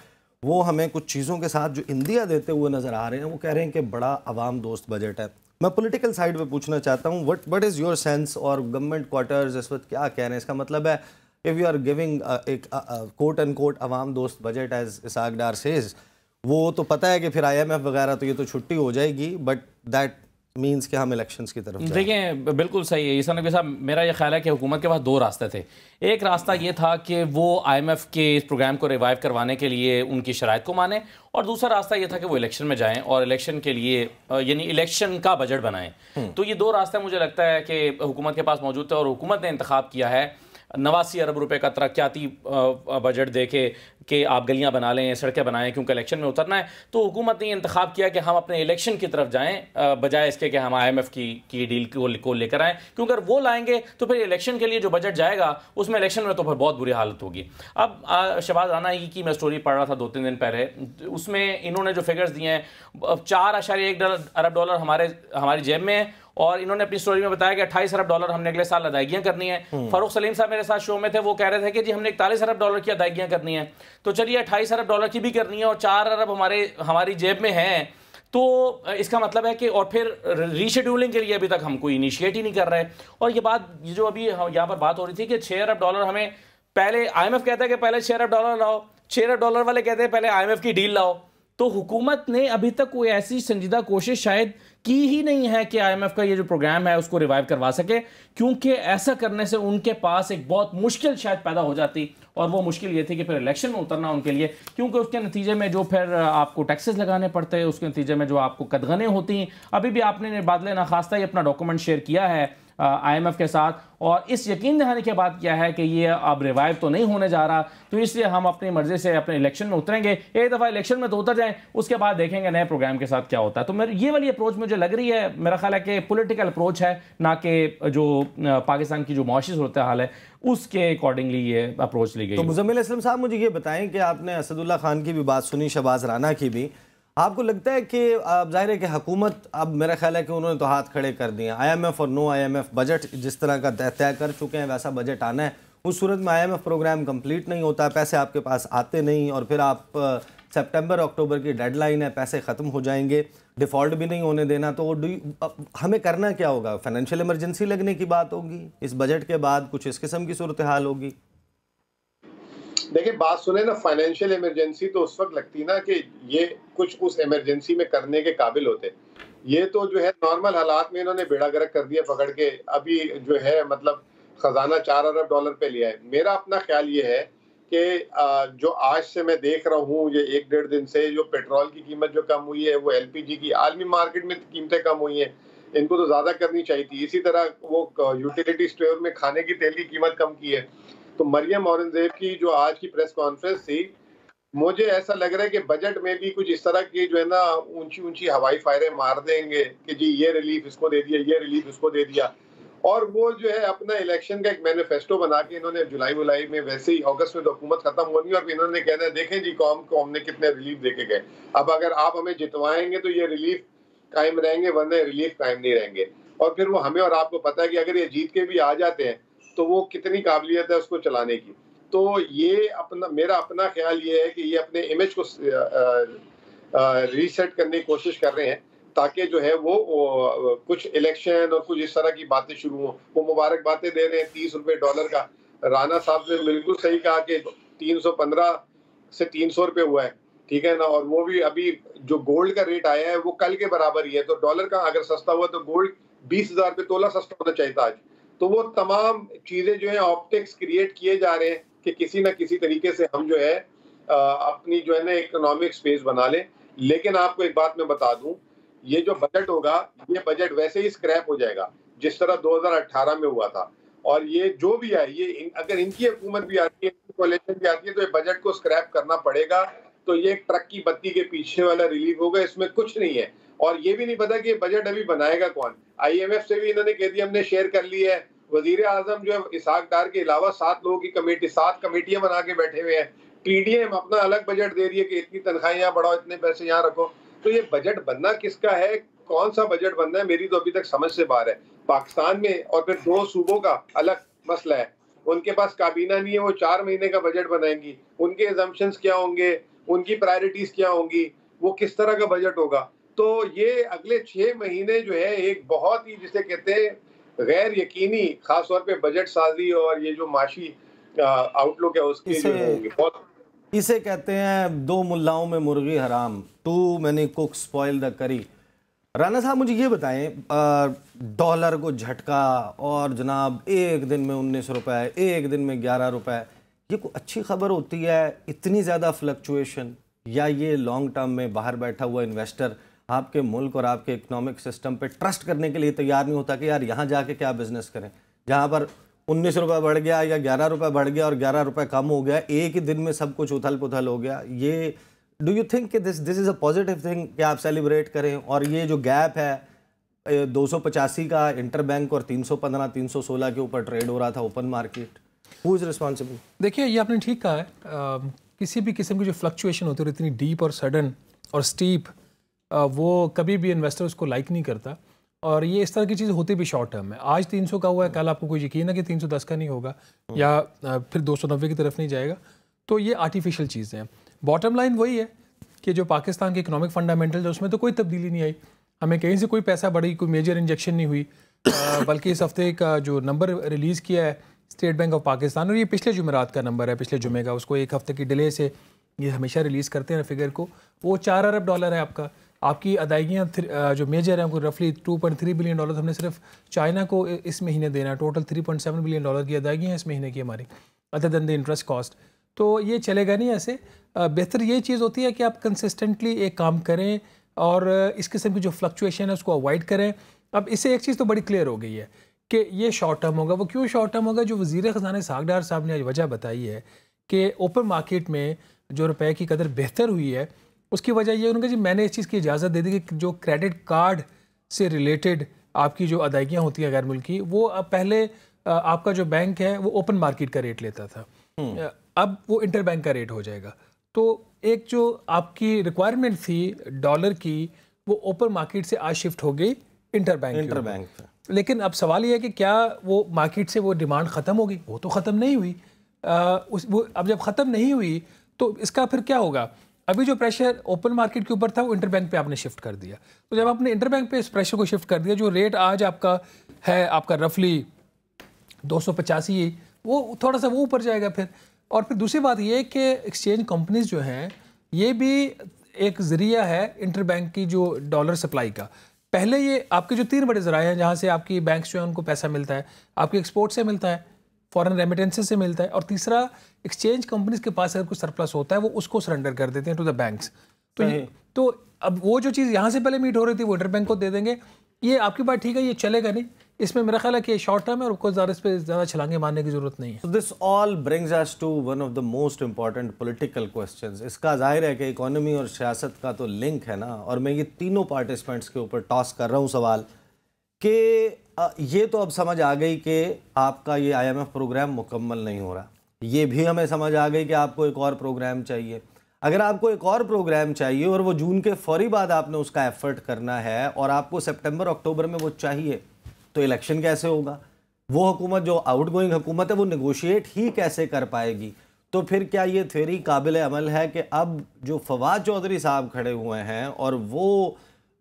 वो हमें कुछ चीज़ों के साथ जो इंदिया देते हुए नज़र आ रहे हैं वो कह रहे हैं कि बड़ा आवाम दोस्त बजट है मैं पॉलिटिकल साइड पे पूछना चाहता हूँ what what is your sense और गवर्नमेंट क्वार्टर्स इस वक्त क्या कह रहे हैं इसका मतलब है इफ़ यू आर गिविंग एक कोट एंड कोट आवाम दोस्त बजट एज इसक डार सेज वो तो पता है कि फिर आई एम एफ वगैरह तो ये तो छुट्टी हो जाएगी बट दैट मीन्स के हम इलेक्शन की तरफ देखिए बिल्कुल सही है ईसा नबी साहब मेरा ये ख्याल है कि हुकूमत के पास दो रास्ते थे एक रास्ता ये था कि वो आईएमएफ के इस प्रोग्राम को रिवाइव करवाने के लिए उनकी शराय को माने और दूसरा रास्ता ये था कि वो इलेक्शन में जाएं और इलेक्शन के लिए यानी इलेक्शन का बजट बनाएं हम्म। तो ये दो रास्ते मुझे लगता है कि हुकूमत के पास मौजूद थे और हुकूमत ने इंतखब किया है नवासी अरब रुपए का तरक्याती बजट देखे के, आप गलियाँ बना लें सड़कें बनाएं क्योंकि इलेक्शन में उतरना है तो हुकूमत ने इंतखब किया कि हम अपने इलेक्शन की तरफ जाएँ बजाय इसके कि हम आई एम एफ़ की की डील को, को लेकर आएँ क्योंकि अगर वो लाएंगे तो फिर इलेक्शन के लिए जो बजट जाएगा उसमें इलेक्शन में तो फिर बहुत बुरी हालत होगी अब शहबाज राना की मैं स्टोरी पढ़ रहा था दो तीन दिन पहले उसमें इन्होंने जो फिगर्स दिए हैं चार एक अरब डॉलर हमारे हमारी जेब में है और इन्होंने अपनी स्टोरी में बताया कि अट्ठाईस अरब डॉलर हमने अगले साल अदायगियां करनी है हम्म। फरूख सलीम साहब मेरे साथ शो में थे वो कह रहे थे कि जी हमने इकतालीस अरब डॉलर की अदायगियां करनी है तो चलिए अट्ठाईस अरब डॉलर की भी करनी है और चार अरब हमारे हमारी जेब में है तो इसका मतलब है कि और फिर रीशेड्यूलिंग के लिए अभी तक हम कोई इनिशिएट ही नहीं कर रहे और ये बात जो अभी यहाँ पर बात हो रही थी कि छः अरब डॉलर हमें पहले आईएमएफ कहता है कि पहले छः अरब डॉलर लाओ छः अरब डॉलर वाले कहते हैं पहले आईएमएफ की डील लाओ तो हुकूमत ने अभी तक कोई ऐसी संजीदा कोशिश शायद की ही नहीं है कि आईएमएफ का ये जो प्रोग्राम है उसको रिवाइव करवा सके क्योंकि ऐसा करने से उनके पास एक बहुत मुश्किल शायद पैदा हो जाती और वो मुश्किल ये थी कि फिर इलेक्शन में उतरना उनके लिए क्योंकि उसके नतीजे में जो फिर आपको टैक्सेस लगाने पड़ते हैं उसके नतीजे में जो आपको कदगने होती अभी भी आपने बादल नाखास्ता ही अपना डॉक्यूमेंट शेयर किया है आईएमएफ के साथ और इस यकीन दहानी के बाद क्या है कि ये अब रिवाइव तो नहीं होने जा रहा तो इसलिए हम अपनी मर्जी से अपने इलेक्शन में उतरेंगे एक दफ़ा इलेक्शन में तो उतर जाएं उसके बाद देखेंगे नए प्रोग्राम के साथ क्या होता है तो मेरे ये वाली अप्रोच मुझे लग रही है मेरा ख्याल है कि पोलिटिकल अप्रोच है ना कि जो पाकिस्तान की जो मुआशी सूरत हाल है उसके अकॉर्डिंगली ये अप्रोच ली गई तो मुजम्मिल इसलम साहब मुझे ये बताएं कि आपने असदुल्ला खान की भी बात सुनी शबाज राना की भी आपको लगता है कि अब जाहिर है कि हुकूमत अब मेरा ख्याल है कि उन्होंने तो हाथ खड़े कर दिए आईएमएफ और नो आईएमएफ बजट जिस तरह का तय कर चुके हैं वैसा बजट आना है उस सूरत में आईएमएफ प्रोग्राम कंप्लीट नहीं होता पैसे आपके पास आते नहीं और फिर आप सितंबर अक्टूबर की डेडलाइन है पैसे ख़त्म हो जाएंगे डिफ़ॉल्ट भी नहीं होने देना तो हमें करना क्या होगा फाइनेंशियल इमरजेंसी लगने की बात होगी इस बजट के बाद कुछ इस किस्म की सूरत हाल होगी देखिए बात सुने ना फाइनेंशियल इमरजेंसी तो उस वक्त लगती ना कि ये कुछ उस इमरजेंसी में करने के काबिल होते ये तो जो है नॉर्मल हालात में इन्होंने बेड़ा गर्क कर दिया पकड़ के अभी जो है मतलब खजाना चार अरब डॉलर पे लिया है मेरा अपना ख्याल ये है कि जो आज से मैं देख रहा हूँ ये एक डेढ़ दिन से जो पेट्रोल की कीमत जो कम हुई है वो एलपीजी की आलमी मार्केट में कीमतें कम हुई हैं इनको तो ज़्यादा करनी चाहिए थी इसी तरह वो यूटिलिटी स्टोर में खाने की तेल की कीमत कम की है तो मरियम औरंगजेब की जो आज की प्रेस कॉन्फ्रेंस थी मुझे ऐसा लग रहा है कि बजट में भी कुछ इस तरह की जो है ना ऊंची ऊंची हवाई फायरें मार देंगे कि जी ये रिलीफ इसको दे दिया ये रिलीफ इसको दे दिया और वो जो है अपना इलेक्शन का एक मैनिफेस्टो बना के इन्होंने जुलाई वुलाई में वैसे ही अगस्त में तो हुकूमत खत्म होनी और इन्होंने कहना है देखें जी कौम को हमने कितने रिलीफ देखे गए अब अगर आप हमें जितवाएंगे तो ये रिलीफ कायम रहेंगे वरना रिलीफ कायम नहीं रहेंगे और फिर वो हमें और आपको पता है कि अगर ये जीत के भी आ जाते हैं तो वो कितनी काबिलियत है उसको चलाने की तो ये अपना मेरा अपना ख्याल ये है कि ये अपने इमेज को रीसेट करने की कोशिश कर रहे हैं ताकि जो है वो, वो कुछ इलेक्शन और कुछ इस तरह की बातें शुरू हों वो मुबारक बातें दे रहे हैं तीस रुपये डॉलर का राना साहब ने बिल्कुल सही कहा कि तीन सौ पंद्रह से तीन सौ रुपये हुआ है ठीक है ना और वो भी अभी जो गोल्ड का रेट आया है वो कल के बराबर ही है तो डॉलर का अगर सस्ता हुआ तो गोल्ड बीस हजार रुपये तोला सस्ता होना चाहिए था आज तो वो तमाम चीज़ें जो है ऑप्टिक्स क्रिएट किए जा रहे हैं कि किसी ना किसी तरीके से हम जो है आ, अपनी जो है ना इकोनॉमिक स्पेस बना लें लेकिन आपको एक बात मैं बता दूं ये जो बजट होगा ये बजट वैसे ही स्क्रैप हो जाएगा जिस तरह 2018 में हुआ था और ये जो भी आई ये इन, अगर इनकी हुकूमत भी आती है भी आती है तो ये बजट को स्क्रैप करना पड़ेगा तो ये ट्रक की बत्ती के पीछे वाला रिलीफ होगा इसमें कुछ नहीं है और ये भी नहीं पता कि बजट अभी बनाएगा कौन आईएमएफ से भी इन्होंने कह दिया हमने शेयर कर लिया है वजीर आजम जो है इसहाक डार के अलावा सात लोगों की कमेटी सात कमेटियां बना के बैठे हुए हैं पीडीएम अपना अलग बजट दे रही है कि इतनी तनख्वाही यहाँ बढ़ाओ इतने पैसे यहाँ रखो तो ये बजट बनना किसका है कौन सा बजट बनना है मेरी तो अभी तक समझ से बाहर है पाकिस्तान में और फिर दो सूबों का अलग मसला है उनके पास काबीना नहीं है वो चार महीने का बजट बनाएंगी उनके एजम्पन्स क्या होंगे उनकी प्रायोरिटीज क्या होंगी वो किस तरह का बजट होगा तो ये अगले छह महीने जो है एक बहुत ही जिसे कहते हैं गैर यकीनी खासतौर पे बजट साजी और ये जो माशी आउटलुक है उसके इसे, बहुत इसे कहते हैं दो मुल्लाओं में मुर्गी हराम too many cook spoil the curry Rana साहब मुझे ये बताएं डॉलर को झटका और जनाब एक दिन में उन्नीस रुपए एक दिन में ग्यारह रुपए ये कोई अच्छी खबर होती है इतनी ज़्यादा फ्लक्चुएशन या ये लॉन्ग टर्म में बाहर बैठा हुआ इन्वेस्टर आपके मुल्क और आपके इकोनॉमिक सिस्टम पे ट्रस्ट करने के लिए तैयार नहीं होता कि यार यहाँ जाके क्या बिज़नेस करें जहाँ पर उन्नीस रुपये बढ़ गया या ग्यारह रुपये बढ़ गया और ग्यारह रुपये कम हो गया एक ही दिन में सब कुछ उथल पुथल हो गया ये डू यू थिंक कि this this is a positive thing कि आप सेलिब्रेट करें और ये जो गैप है दो सौ पचासी का इंटर बैंक और तीन सौ पंद्रह तीन सौ सोलह के ऊपर ट्रेड हो रहा था ओपन मार्केट इज़ रिस्पॉन्सिबल देखिए ये आपने ठीक कहा है आ, किसी भी किस्म की जो फ्लक्चुएशन होती है इतनी डीप और सडन और स्टीप आ, वो कभी भी इन्वेस्टर उसको लाइक नहीं करता और ये इस तरह की चीज़ होती भी शॉर्ट टर्म है आज 300 का हुआ है कल आपको कोई यकीन है कि 310 का नहीं होगा या फिर दो की तरफ नहीं जाएगा तो ये आर्टिफिशियल चीज़ें हैं बॉटम लाइन वही है कि जो पाकिस्तान के इकोनॉमिक फंडामेंटल है उसमें तो कोई तब्दीली नहीं आई हमें कहीं से कोई पैसा बढ़ी कोई मेजर इंजेक्शन नहीं हुई बल्कि इस हफ्ते का जो नंबर रिलीज़ किया है स्टेट बैंक ऑफ पाकिस्तान और ये पिछले जुमेरात का नंबर है पिछले जुमे का उसको एक हफ्ते की डिले से ये हमेशा रिलीज़ करते हैं फिगर को वो चार अरब डॉलर है आपका आपकी अदायगियाँ जो मेजर हैं उनको रफली 2.3 बिलियन डॉलर हमने सिर्फ चाइना को इस महीने देना है टोटल 3.7 बिलियन डॉलर की अदायगियाँ इस महीने की हमारी other than the interest cost तो ये चलेगा नहीं ऐसे बेहतर ये चीज़ होती है कि आप कंसिस्टेंटली एक काम करें और इस किस्म की जो फ्लक्चुएशन है उसको अवॉइड करें अब इससे एक चीज़ तो बड़ी क्लियर हो गई है कि ये शॉर्ट टर्म होगा वो क्यों शॉर्ट टर्म होगा जो वजीर ख़जाना सागडार साहब ने आज वजह बताई है कि ओपन मार्केट में जो रुपए की कदर बेहतर हुई है उसकी वजह यह उन्होंने जी मैंने इस चीज़ की इजाज़त दे दी कि जो क्रेडिट कार्ड से रिलेटेड आपकी जो अदायगियाँ होती हैं गैर मुल्की वो पहले आपका जो बैंक है वो ओपन मार्केट का रेट लेता था हम्म। अब वो इंटर बैंक का रेट हो जाएगा तो एक जो आपकी रिक्वायरमेंट थी डॉलर की वो ओपन मार्केट से आज शिफ्ट हो गई इंटर बैंक इंटर बैंक लेकिन अब सवाल यह है कि क्या वो मार्केट से वो डिमांड ख़त्म होगी वो तो ख़त्म नहीं हुई आ, उस वो अब जब ख़त्म नहीं हुई तो इसका फिर क्या होगा अभी जो प्रेशर ओपन मार्केट के ऊपर था वो इंटरबैंक पे आपने शिफ्ट कर दिया तो जब आपने इंटरबैंक पे इस प्रेशर को शिफ्ट कर दिया जो रेट आज आपका है आपका रफली दो वो थोड़ा सा वो ऊपर जाएगा फिर और फिर दूसरी बात ये कि एक्सचेंज कंपनीज जो हैं ये भी एक ज़रिया है इंटरबैंक की जो डॉलर सप्लाई का पहले ये आपके जो तीन बड़े ज़राए हैं जहाँ से आपकी बैंक जो है उनको पैसा मिलता है आपके एक्सपोर्ट से मिलता है फॉरेन रेमिटेंसेस से मिलता है और तीसरा एक्सचेंज कंपनीज के पास अगर कुछ सरप्लस होता है वो उसको सरेंडर कर देते हैं टू द बैंक्स तो ये तो अब वो जो चीज़ यहाँ से पहले मीट हो रही थी वो इंटर बैंक को दे देंगे ये आपकी बात ठीक है ये चलेगा नहीं इसमें मेरा ख्याल है कि शॉर्ट टर्म है और कोई ज़्यादा इस पर ज़्यादा छलांगे मारने की ज़रूरत नहीं है this all brings us to one of the most important political questions इसका जाहिर है कि इकोनॉमी और सियासत का तो लिंक है ना और मैं ये तीनों पार्टिसिपेंट्स के ऊपर टॉस कर रहा हूँ सवाल कि ये तो अब समझ आ गई कि आपका ये आई प्रोग्राम मुकम्मल नहीं हो रहा ये भी हमें समझ आ गई कि आपको एक और प्रोग्राम चाहिए अगर आपको एक और प्रोग्राम चाहिए और वो जून के फौरी बाद आपने उसका एफर्ट करना है और आपको सेप्टेम्बर अक्टूबर में वो चाहिए तो इलेक्शन कैसे होगा वो हुकूमत जो आउट गोइंग हुकूमत है वो निगोशिएट ही कैसे कर पाएगी तो फिर क्या ये थ्योरी काबिल अमल है कि अब जो फवाद चौधरी साहब खड़े हुए हैं और वो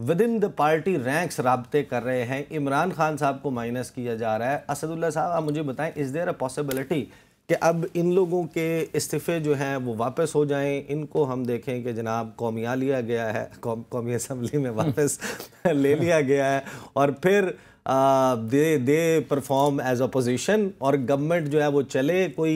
within the party ranks रबते कर रहे हैं इमरान खान साहब को माइनस किया जा रहा है असदुल्ला साहब आप मुझे बताएं इज़ देर अ पॉसिबिलिटी कि अब इन लोगों के इस्तीफ़े जो हैं वो वापस हो जाएं इनको हम देखें कि जनाब कौमिया लिया गया है कौ, कौमी असम्बली में वापस हम्म। ले लिया गया है और फिर दे दे परफॉर्म एज अपोजिशन और गवर्नमेंट जो है वो चले कोई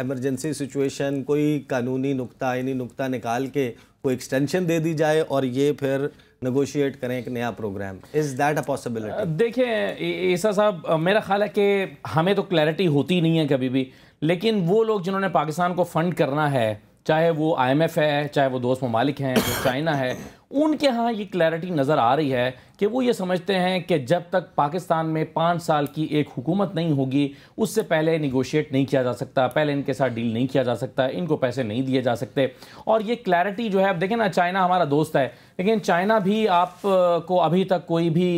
एमरजेंसी सिचुएशन कोई कानूनी नुकता आइनी नुकता निकाल के कोई एक्सटेंशन दे दी जाए और ये फिर नगोशिएट करें एक नया programme is that a possibility देखिए ईसा साहब मेरा ख्याल है कि हमें तो क्लैरिटी होती नहीं है कभी भी लेकिन वो लोग जिन्होंने पाकिस्तान को फंड करना है चाहे वो आईएमएफ है चाहे वो दोस्त ममालिक हैं चाइना है उनके यहाँ ये क्लैरिटी नज़र आ रही है कि वो ये समझते हैं कि जब तक पाकिस्तान में पाँच साल की एक हुकूमत नहीं होगी उससे पहले निगोशिएट नहीं किया जा सकता पहले इनके साथ डील नहीं किया जा सकता इनको पैसे नहीं दिए जा सकते और ये क्लैरिटी जो है आप देखें ना चाइना हमारा दोस्त है लेकिन चाइना भी आप को अभी तक कोई भी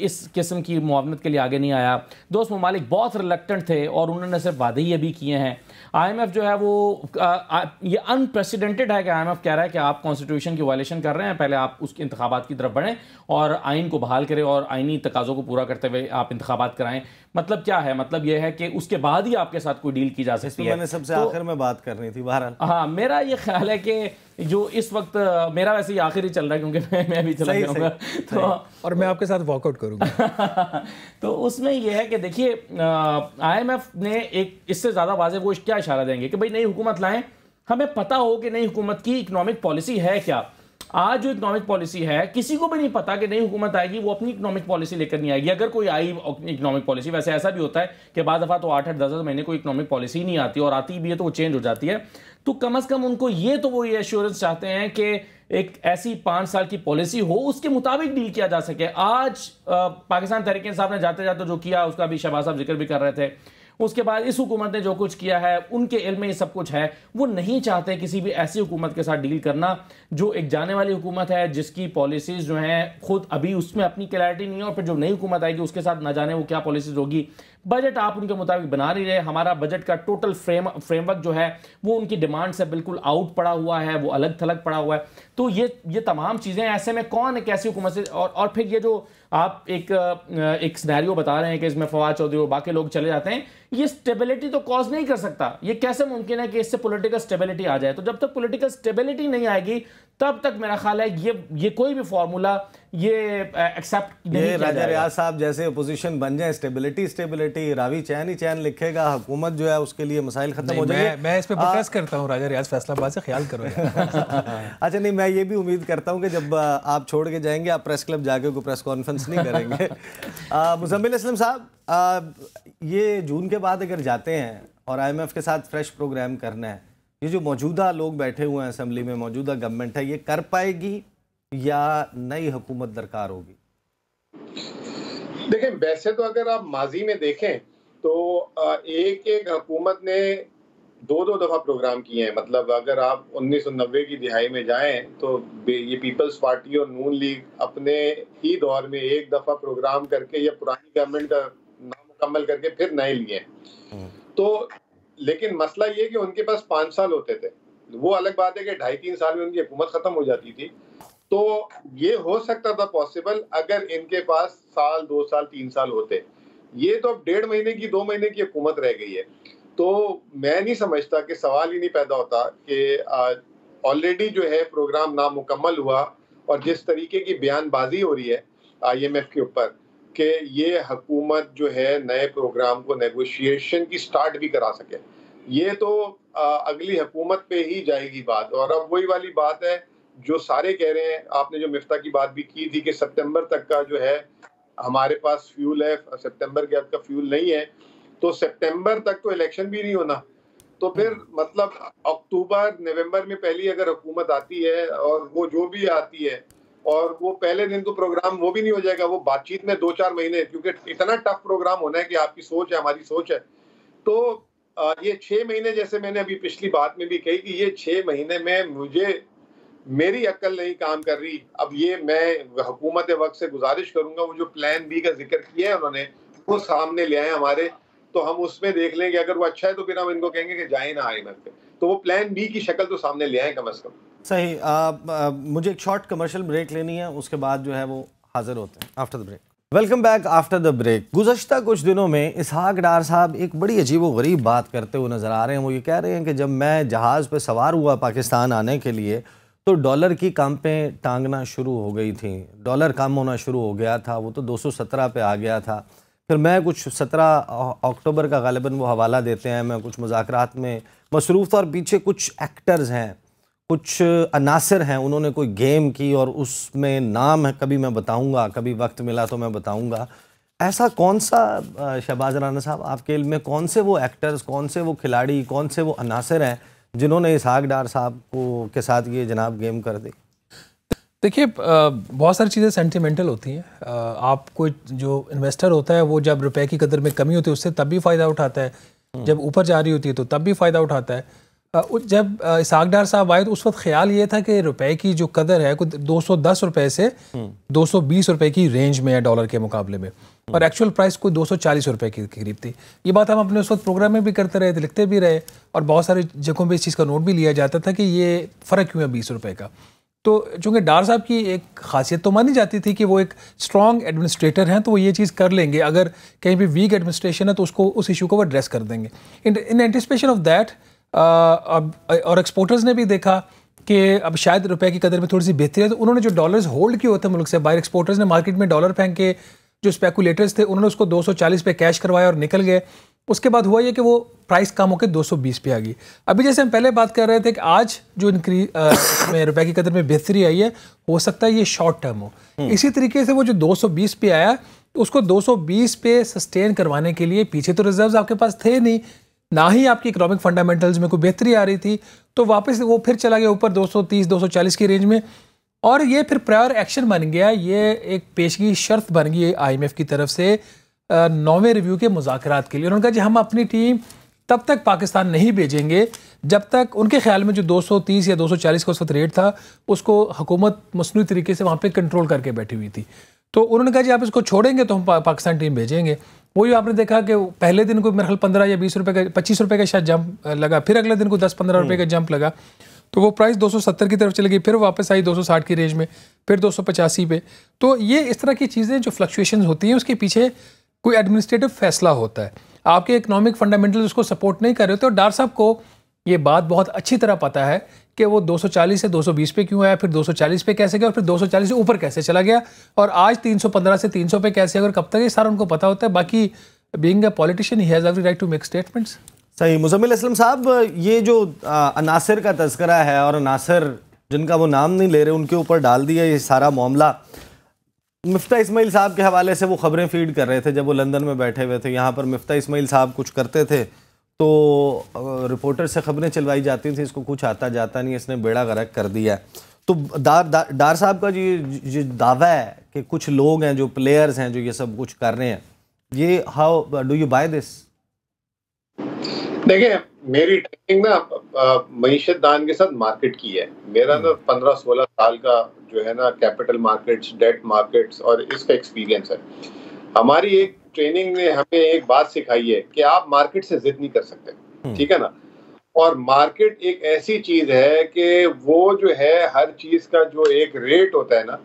इस किस्म की मुआवनत के लिए आगे नहीं आया दोस्त ममालिक बहुत रिलेक्टेंट थे और उन्होंने सिर्फ वादे ये भी किए हैं आईएमएफ जो है वो आ, आ, ये अनप्रेसिडेंटेड है कि आईएमएफ कह रहा है कि आप कॉन्स्टिट्यूशन की वायलेशन कर रहे हैं पहले आप उसके इंतबात की तरफ बढ़ें और आइन को बहाल करें और आइनी तकाज़ों को पूरा करते हुए आप इंतबात कराएं मतलब क्या है मतलब यह है कि उसके बाद ही आपके साथ कोई डील की जा सकती तो है सबसे तो आखिर में बात करनी थी बहरहाल हाँ मेरा ये ख्याल है कि जो इस वक्त मेरा वैसे ही आखिर ही चल रहा है क्योंकि मैं मैं भी चला सही, सही, तो सही। और मैं आपके साथ वॉकआउट करूंगा तो उसमें यह है कि देखिए आईएमएफ ने एक इससे ज़्यादा वाजे वो क्या इशारा देंगे कि भाई नई हुकूमत लाएं हमें पता हो कि नई हुकूमत की इकोनॉमिक पॉलिसी है क्या आज जो इकोनॉमिक पॉलिसी है किसी को भी नहीं पता कि नई हुकूमत आएगी वो अपनी इकोनॉमिक पॉलिसी लेकर नहीं आएगी अगर कोई आई इकोनॉमिक पॉलिसी वैसे ऐसा भी होता है कि बाद दफ़ा तो आठ आठ दस दस महीने कोई इकोनॉमिक पॉलिसी नहीं आती और आती भी है तो वो चेंज हो जाती है तो कम अज़ कम उनको ये तो वो ये एश्योरेंस चाहते हैं कि एक ऐसी पांच साल की पॉलिसी हो उसके मुताबिक डील किया जा सके आज पाकिस्तान तहरीक साहब ने जाते जाते जो किया उसका भी शहबाज साहब जिक्र भी कर रहे थे उसके बाद इस हुकूमत ने जो कुछ किया है उनके इल में सब कुछ है वो नहीं चाहते किसी भी ऐसी हुकूमत के साथ डील करना जो एक जाने वाली हुकूमत है जिसकी पॉलिसीज़ जो हैं खुद अभी उसमें अपनी क्लैरिटी नहीं है और फिर जो नई हुकूमत आएगी उसके साथ ना जाने वो क्या पॉलिसीज़ होगी बजट आप उनके मुताबिक बना रही रहे हमारा बजट का टोटल फ्रेम फ्रेमवर्क जो है वो उनकी डिमांड से बिल्कुल आउट पड़ा हुआ है वो अलग थलग पड़ा हुआ है तो ये ये तमाम चीज़ें ऐसे में कौन है ऐसी हुकूमत से और, और फिर ये जो आप एक एक स्नैरियो बता रहे हैं कि इसमें फवाद चौधरी और बाकी लोग चले जाते हैं ये स्टेबिलिटी तो कॉज नहीं कर सकता ये कैसे मुमकिन है कि इससे पॉलिटिकल स्टेबिलिटी आ जाए तो जब तक पॉलिटिकल स्टेबिलिटी नहीं आएगी तब तक मेरा ख्याल है ये ये कोई भी फार्मूला ये एक्सेप्ट नहीं राजा रियाज साहब जैसे अपोजिशन बन जाए स्टेबिलिटी स्टेबिलिटी रावी चैन ही चैन लिखेगा हुकूमत जो है उसके लिए मसाइल खत्म हो जाए मैं, इस पर प्रोटेस्ट करता हूँ राजा रियाज फैसलाबाद से ख्याल करो अच्छा नहीं मैं ये भी उम्मीद करता हूँ कि जब आप छोड़ के जाएंगे आप प्रेस क्लब जाके कोई प्रेस कॉन्फ्रेंस नहीं करेंगे मुजम्मिल इसलम साहब ये जून के बाद अगर जाते हैं और आई के साथ फ्रेश प्रोग्राम करना है ये जो मौजूदा लोग बैठे हुए हैं असम्बली में मौजूदा गवर्नमेंट है ये कर पाएगी या नई हुकूमत दरकार होगी देखें वैसे तो अगर आप माजी में देखें तो एक एक हुकूमत ने दो दो दफ़ा प्रोग्राम किए हैं मतलब अगर आप 1990 की दिहाई में जाएं तो ये पीपल्स पार्टी और नून लीग अपने ही दौर में एक दफ़ा प्रोग्राम करके या पुरानी गवर्नमेंट का नाम मुकम्मल करके फिर नए लिए हम्म। तो लेकिन मसला ये कि उनके पास पाँच साल होते थे वो अलग बात है कि ढाई तीन साल में उनकी हुकूमत खत्म हो जाती थी तो ये हो सकता था पॉसिबल अगर इनके पास साल दो साल तीन साल होते ये तो अब डेढ़ महीने की दो महीने की हुकूमत रह गई है तो मैं नहीं समझता कि सवाल ही नहीं पैदा होता कि ऑलरेडी जो है प्रोग्राम नामुकम्मल हुआ और जिस तरीके की बयानबाजी हो रही है आईएमएफ के ऊपर कि ये हकूमत जो है नए प्रोग्राम को नेगोशिएशन की स्टार्ट भी करा सके ये तो आ, अगली हकूमत पे ही जाएगी बात और अब वही वाली बात है जो सारे कह रहे हैं आपने जो मिफ्ता की बात भी की थी कि सितंबर तक का जो है हमारे पास फ्यूल है सितंबर के अब का फ्यूल नहीं है तो सितंबर तक तो इलेक्शन भी नहीं होना तो फिर हम्म। मतलब अक्टूबर नवंबर में पहली अगर हुकूमत आती है और वो जो भी आती है और वो पहले दिन को तो प्रोग्राम वो भी नहीं हो जाएगा वो बातचीत में दो चार महीने क्योंकि इतना टफ प्रोग्राम होना है कि आपकी सोच है हमारी सोच है तो ये छः महीने जैसे मैंने अभी पिछली बात में भी कही कि ये छः महीने में मुझे मेरी अक्ल नहीं काम कर रही अब ये मैं हुकूमत वक्त से गुजारिश करूंगा वो जो प्लान बी का जिक्र किया है उन्होंने वो सामने ले आए हमारे तो हम उसमें देख लेंगे अगर वो अच्छा है तो फिर हम इनको कहेंगे कि जाए ना आए ना तो वो प्लान बी की शक्ल तो सामने ले आए कम अज कम सही आ, आ, मुझे एक शॉर्ट कमर्शियल ब्रेक लेनी है उसके बाद जो है वो हाजिर होते हैं after the break welcome back after the break गुजशत कुछ दिनों में इसहाक डार साहब एक बड़ी अजीब व गरीब बात करते हुए नज़र आ रहे हैं वो ये कह रहे हैं कि जब मैं जहाज़ पर सवार हुआ पाकिस्तान आने के लिए तो डॉलर की कांपें टांगना शुरू हो गई थी डॉलर कम होना शुरू हो गया था वो तो 217 पे आ गया था फिर मैं कुछ 17 अक्टूबर का गालिबा वो हवाला देते हैं मैं कुछ मुजाकर में मसरूफ़ और पीछे कुछ एक्टर्स हैं कुछ अनासर हैं उन्होंने कोई गेम की और उसमें नाम है कभी मैं बताऊंगा कभी वक्त मिला तो मैं बताऊंगा ऐसा कौन सा शहबाज राना साहब आपके इल्म में कौन से वो एक्टर्स कौन से वो खिलाड़ी कौन से वो अनासर हैं जिन्होंने इसहाक डार साहब को के साथ ये जनाब गेम कर दी देखिए बहुत सारी चीज़ें सेंटिमेंटल होती हैं आपको जो इन्वेस्टर होता है वो जब रुपए की कदर में कमी होती है उससे तब भी फ़ायदा उठाता है जब ऊपर जा रही होती है तो तब भी फ़ायदा उठाता है जब इसाक डार साहब आए तो उस वक्त ख्याल ये था कि रुपए की जो कदर है कुछ 210 रुपए से 220 हम्म। रुपए की रेंज में है डॉलर के मुकाबले में और एक्चुअल प्राइस कोई 240 रुपए के करीब थी ये बात हम अपने उस वक्त प्रोग्राम में भी करते रहे थे लिखते भी रहे और बहुत सारी जगहों पर इस चीज़ का नोट भी लिया जाता था कि ये फ़र्क क्यों है बीस रुपये का तो चूंकि डार साहब की एक खासियत तो मानी जाती थी कि वो एक स्ट्रॉन्ग एडमिनिस्ट्रेटर हैं तो वो ये चीज़ कर लेंगे अगर कहीं भी वीक एडमिनिस्ट्रेशन है तो उसको उस इशू को वो एड्रेस कर देंगे इन एंटिसपेशन ऑफ दैट अब और एक्सपोर्टर्स ने भी देखा कि अब शायद रुपए की कदर में थोड़ी सी बेहतरी है तो उन्होंने जो डॉलर्स होल्ड किए होते मुल्क से बाहर एक्सपोर्टर्स ने मार्केट में डॉलर फेंक के जो स्पेकुलेटर्स थे उन्होंने उसको 240 पे कैश करवाया और निकल गए उसके बाद हुआ ये कि वो प्राइस कम होकर 220 पे आ गई अभी जैसे हम पहले बात कर रहे थे कि आज जो इनक्री रुपए की कदर में बेहतरी आई है हो सकता है ये शॉर्ट टर्म हो हम्म। इसी तरीके से वो जो 220 पे आया उसको 220 पे सस्टेन करवाने के लिए पीछे तो रिजर्व्स आपके पास थे नहीं ना ही आपकी इकोनॉमिक फंडामेंटल्स में कोई बेहतरी आ रही थी तो वापस वो फिर चला गया ऊपर 230 240 की रेंज में और ये फिर प्रायर एक्शन बन गया ये एक पेशगी शर्त बन गई आई की तरफ से नौवें रिव्यू के मुजाकर के लिए उन्होंने कहा जी हम अपनी टीम तब तक पाकिस्तान नहीं भेजेंगे जब तक उनके ख्याल में जो 230 या 240 का उस वक्त रेट था उसको हुकूमत मसनू तरीके से वहाँ पे कंट्रोल करके बैठी हुई थी तो उन्होंने कहा जी आप इसको छोड़ेंगे तो हम पा, पाकिस्तान टीम भेजेंगे वो आपने देखा कि पहले दिन को मेरे ख्याल पंद्रह या बीस रुपए का पच्चीस रुपए का शायद जंप लगा फिर अगले दिन को दस पंद्रह रुपए का जंप हम्म। लगा तो वो प्राइस 270 की तरफ चली गई फिर वापस आई 260 की रेंज में फिर पचासी पे तो ये इस तरह की चीज़ें जो फ्लक्चुएशन होती हैं उसके पीछे कोई एडमिनिस्ट्रेटिव फैसला होता है आपके इकोनॉमिक फंडामेंटल उसको सपोर्ट नहीं कर रहे होते और डार साहब को ये बात बहुत अच्छी तरह पता है कि वो 240 से 220 पे क्यों आया फिर 240 पे कैसे गया और फिर 240 से ऊपर कैसे चला गया और आज 315 से 300 पे कैसे अगर कब तक ये सारा उनको पता होता है बाकी being politician he has every right to make statements सही मुजम्मिल असलम साहब ये जो अनासर का तस्करा है और अनासर जिनका वो नाम नहीं ले रहे उनके ऊपर डाल दिया ये सारा मामला मफ्ता इसमाइल साहब के हवाले से वो खबरें फीड कर रहे थे जब वो लंदन में बैठे हुए थे यहाँ पर मफ्ता इसमाइल साहब कुछ करते थे तो रिपोर्टर से खबरें चलवाई जाती थी इसको कुछ आता जाता नहीं इसने बेड़ा गरक कर दिया तो डार दा, डार साहब का जो ये दावा है कि कुछ लोग हैं जो प्लेयर्स हैं जो ये सब कुछ कर रहे हैं ये how do you buy this देखिए मेरी ट्रेनिंग ना मीशत दान के साथ मार्केट की है मेरा ना हम्म। तो पंद्रह सोलह साल का जो है ना कैपिटल मार्केट्स डेट मार्केट्स और इसका एक्सपीरियंस है हमारी एक ट्रेनिंग ने हमें एक बात सिखाई है कि आप मार्केट से जिद नहीं कर सकते हम्म। ठीक है ना और मार्केट एक ऐसी चीज है कि वो जो है हर चीज का जो एक रेट होता है ना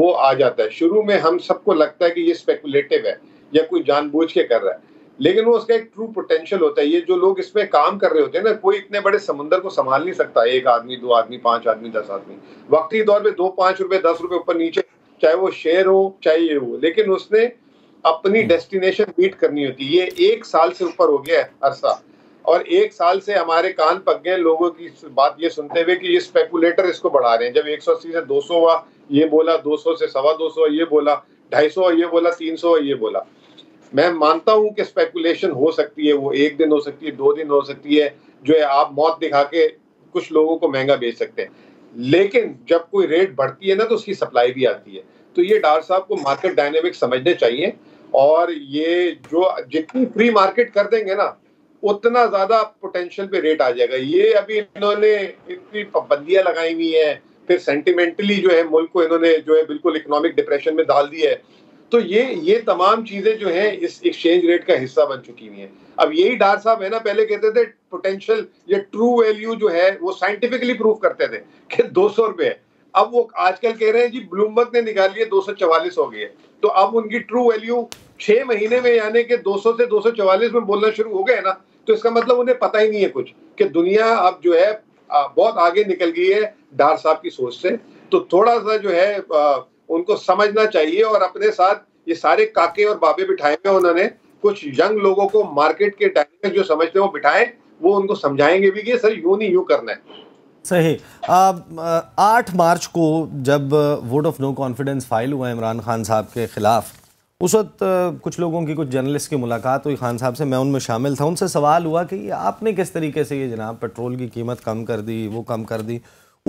वो आ जाता है शुरू में हम सबको लगता है कि ये स्पेकुलेटिव है या कोई जानबूझ के कर रहा है लेकिन वो उसका एक ट्रू पोटेंशियल होता है ये जो लोग इसमें काम कर रहे होते हैं ना कोई इतने बड़े समुद्र को संभाल नहीं सकता एक आदमी दो आदमी पांच आदमी दस आदमी वक्ती दौर में दो पांच रुपए दस रुपए ऊपर नीचे चाहे वो शेयर हो चाहे ये हो लेकिन उसने अपनी डेस्टिनेशन हम्म। मीट करनी होती है ये एक साल से ऊपर हो गया है अरसा और एक साल से हमारे कान पक गए लोगों की बात ये सुनते हुए कि ये स्पेकुलेटर इसको बढ़ा रहे हैं जब 180 से 200 हुआ ये बोला 200 से सवा दो सौ ये बोला 250 सौ ये बोला 300 सौ ये बोला मैं मानता हूं कि स्पेकुलेशन हो सकती है वो एक दिन हो सकती है दो दिन हो सकती है जो है आप मौत दिखा के कुछ लोगों को महंगा बेच सकते हैं लेकिन जब कोई रेट बढ़ती है ना तो उसकी सप्लाई भी आती है तो ये डार साहब को मार्केट डायनेमिक समझने चाहिए और ये जो जितनी फ्री मार्केट कर देंगे ना उतना ज्यादा पोटेंशियल पे रेट आ जाएगा ये अभी इन्होंने इतनी पाबंदियां लगाई हुई है फिर सेंटिमेंटली जो है मुल्क को इन्होंने जो है बिल्कुल इकोनॉमिक डिप्रेशन में डाल दिया है तो ये ये तमाम चीजें जो है इस एक्सचेंज रेट का हिस्सा बन चुकी हुई है अब यही डार साहब है ना पहले कहते थे पोटेंशियल ये ट्रू वैल्यू जो है वो साइंटिफिकली प्रूव करते थे कि दो सौ रुपये है अब वो आजकल कह रहे हैं जी ब्लूमबर्ग ने निकाली है दो हो गई है तो अब उनकी ट्रू वैल्यू छह महीने में यानी कि 200 से 244 में बोलना शुरू हो गए ना तो इसका मतलब उन्हें पता ही नहीं है कुछ कि दुनिया अब जो है बहुत आगे निकल गई है डार साहब की सोच से तो थोड़ा सा जो है उनको समझना चाहिए और अपने साथ ये सारे काके और बाबे बिठाए हुए उन्होंने कुछ यंग लोगों को मार्केट के डायनेमिक जो समझते हैं वो बिठाए वो उनको समझाएंगे भी कि सर यू नहीं यू करना है सही आठ मार्च को जब vote of no confidence file हुआ इमरान खान साहब के ख़िलाफ़ उस वक्त कुछ लोगों की कुछ जर्नलिस्ट की मुलाकात हुई खान साहब से मैं उनमें शामिल था उनसे सवाल हुआ कि आपने किस तरीके से ये जनाब पेट्रोल की कीमत कम कर दी वो कम कर दी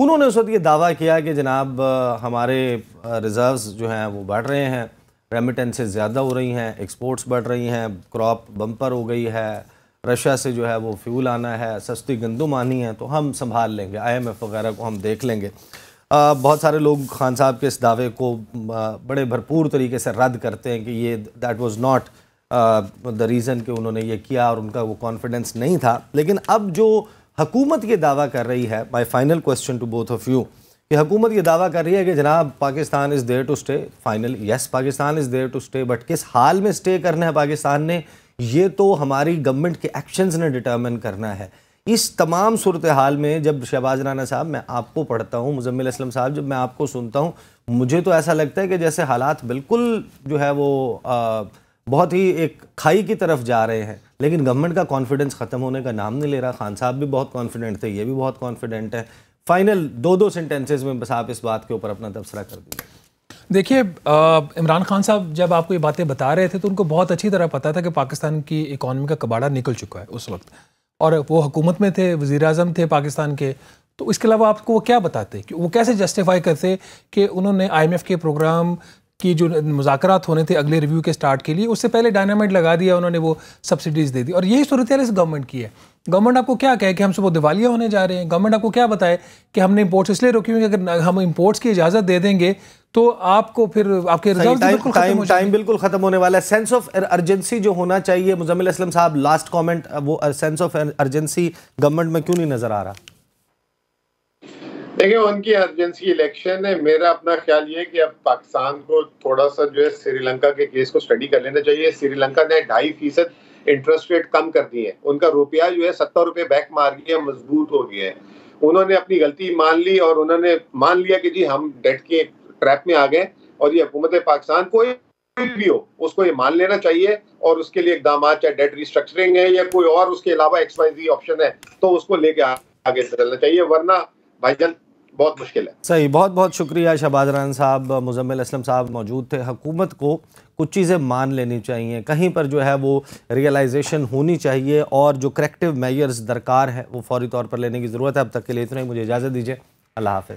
उन्होंने उस वक्त ये दावा किया कि जनाब हमारे रिज़र्व्स जो हैं वो बढ़ रहे हैं रेमिटेंसेज ज़्यादा हो रही हैं एक्सपोर्ट्स बढ़ रही हैं क्रॉप बम्पर हो गई है रशिया से जो है वो फ्यूल आना है सस्ती गंदुम आनी है तो हम संभाल लेंगे आईएमएफ वगैरह को हम देख लेंगे आ, बहुत सारे लोग खान साहब के इस दावे को आ, बड़े भरपूर तरीके से रद्द करते हैं कि ये that was not the reason कि उन्होंने ये किया और उनका वो कॉन्फिडेंस नहीं था लेकिन अब जो हकूमत ये दावा कर रही है my final question to both of you कि हकूमत ये दावा कर रही है कि जनाब Pakistan is there to stay final yes Pakistan is there to stay but किस हाल में स्टे करना है पाकिस्तान ने ये तो हमारी गवर्नमेंट के एक्शंस ने डिटरमिन करना है इस तमाम सूरत हाल में जब शहबाज राना साहब मैं आपको पढ़ता हूँ मुजम्मिल असलम साहब जब मैं आपको सुनता हूँ मुझे तो ऐसा लगता है कि जैसे हालात बिल्कुल जो है वो आ, बहुत ही एक खाई की तरफ जा रहे हैं लेकिन गवर्नमेंट का कॉन्फिडेंस ख़त्म होने का नाम नहीं ले रहा खान साहब भी बहुत कॉन्फिडेंट थे ये भी बहुत कॉन्फिडेंट है फाइनल दो दो सेंटेंसेज में बस आप इस बात के ऊपर अपना तबसरा कर दीजिए देखिए इमरान खान साहब जब आपको ये बातें बता रहे थे तो उनको बहुत अच्छी तरह पता था कि पाकिस्तान की इकॉनमी का कबाड़ा निकल चुका है उस वक्त और वो हुकूमत में थे वज़ी अजम थे पाकिस्तान के तो इसके अलावा आपको वो क्या बताते कि वो कैसे जस्टिफाई करते कि उन्होंने आईएमएफ के प्रोग्राम की जो मुजाकर होने थे अगले रिव्यू के स्टार्ट के लिए उससे पहले डायनामाइट लगा दिया उन्होंने वो सब्सिडीज़ दे दी और यही सूरत इस गवर्नमेंट की है गवर्नमेंट आपको क्या कहे कि हम सुबह दिवालिया होने जा रहे हैं गवर्नमेंट आपको क्या बताए कि हमने इम्पोर्ट्स इसलिए रोकी हुई कि अगर हम इम्पोर्ट्स की इजाज़त दे देंगे तो आपको फिर आपके टाइम बिल्कुल खत्म होने वाला है सेंस ऑफ अर्जेंसी जो होना चाहिए मुजमिल असलम साहब लास्ट कमेंट वो सेंस ऑफ अर्जेंसी गवर्नमेंट में क्यों नहीं नजर आ रहा देखिए उनकी अर्जेंसी इलेक्शन है मेरा अपना ख्याल ये कि अब पाकिस्तान को थोड़ा सा जो है श्रीलंका के केस को स्टडी कर लेना चाहिए श्रीलंका ने ढाई फीसद इंटरेस्ट रेट कम कर दी है उनका रुपया जो है सत्तर रुपये बैक मार गया है मजबूत हो गया है उन्होंने अपनी गलती मान ली और उन्होंने मान लिया कि जी हम डेट के ट्रैप में आ गए और ये हुकूमत पाकिस्तान को भी हो उसको ये मान लेना चाहिए और उसके लिए इकदाम चाहे डेट रिस्ट्रक्चरिंग है या कोई और उसके अलावा एक्स वाई जी ऑप्शन है तो उसको लेके आगे चलना चाहिए वरना भाईजान बहुत मुश्किल है सही बहुत बहुत शुक्रिया शहबाज रान साहब मुजम्मिल असलम साहब मौजूद थे हकूमत को कुछ चीज़ें मान लेनी चाहिए कहीं पर जो है वो रियलाइजेशन होनी चाहिए और जो करेक्टिव मेयर्स दरकार है वो फौरी तौर पर लेने की ज़रूरत है अब तक के लिए इतना ही मुझे इजाज़त दीजिए अल्लाह हाफ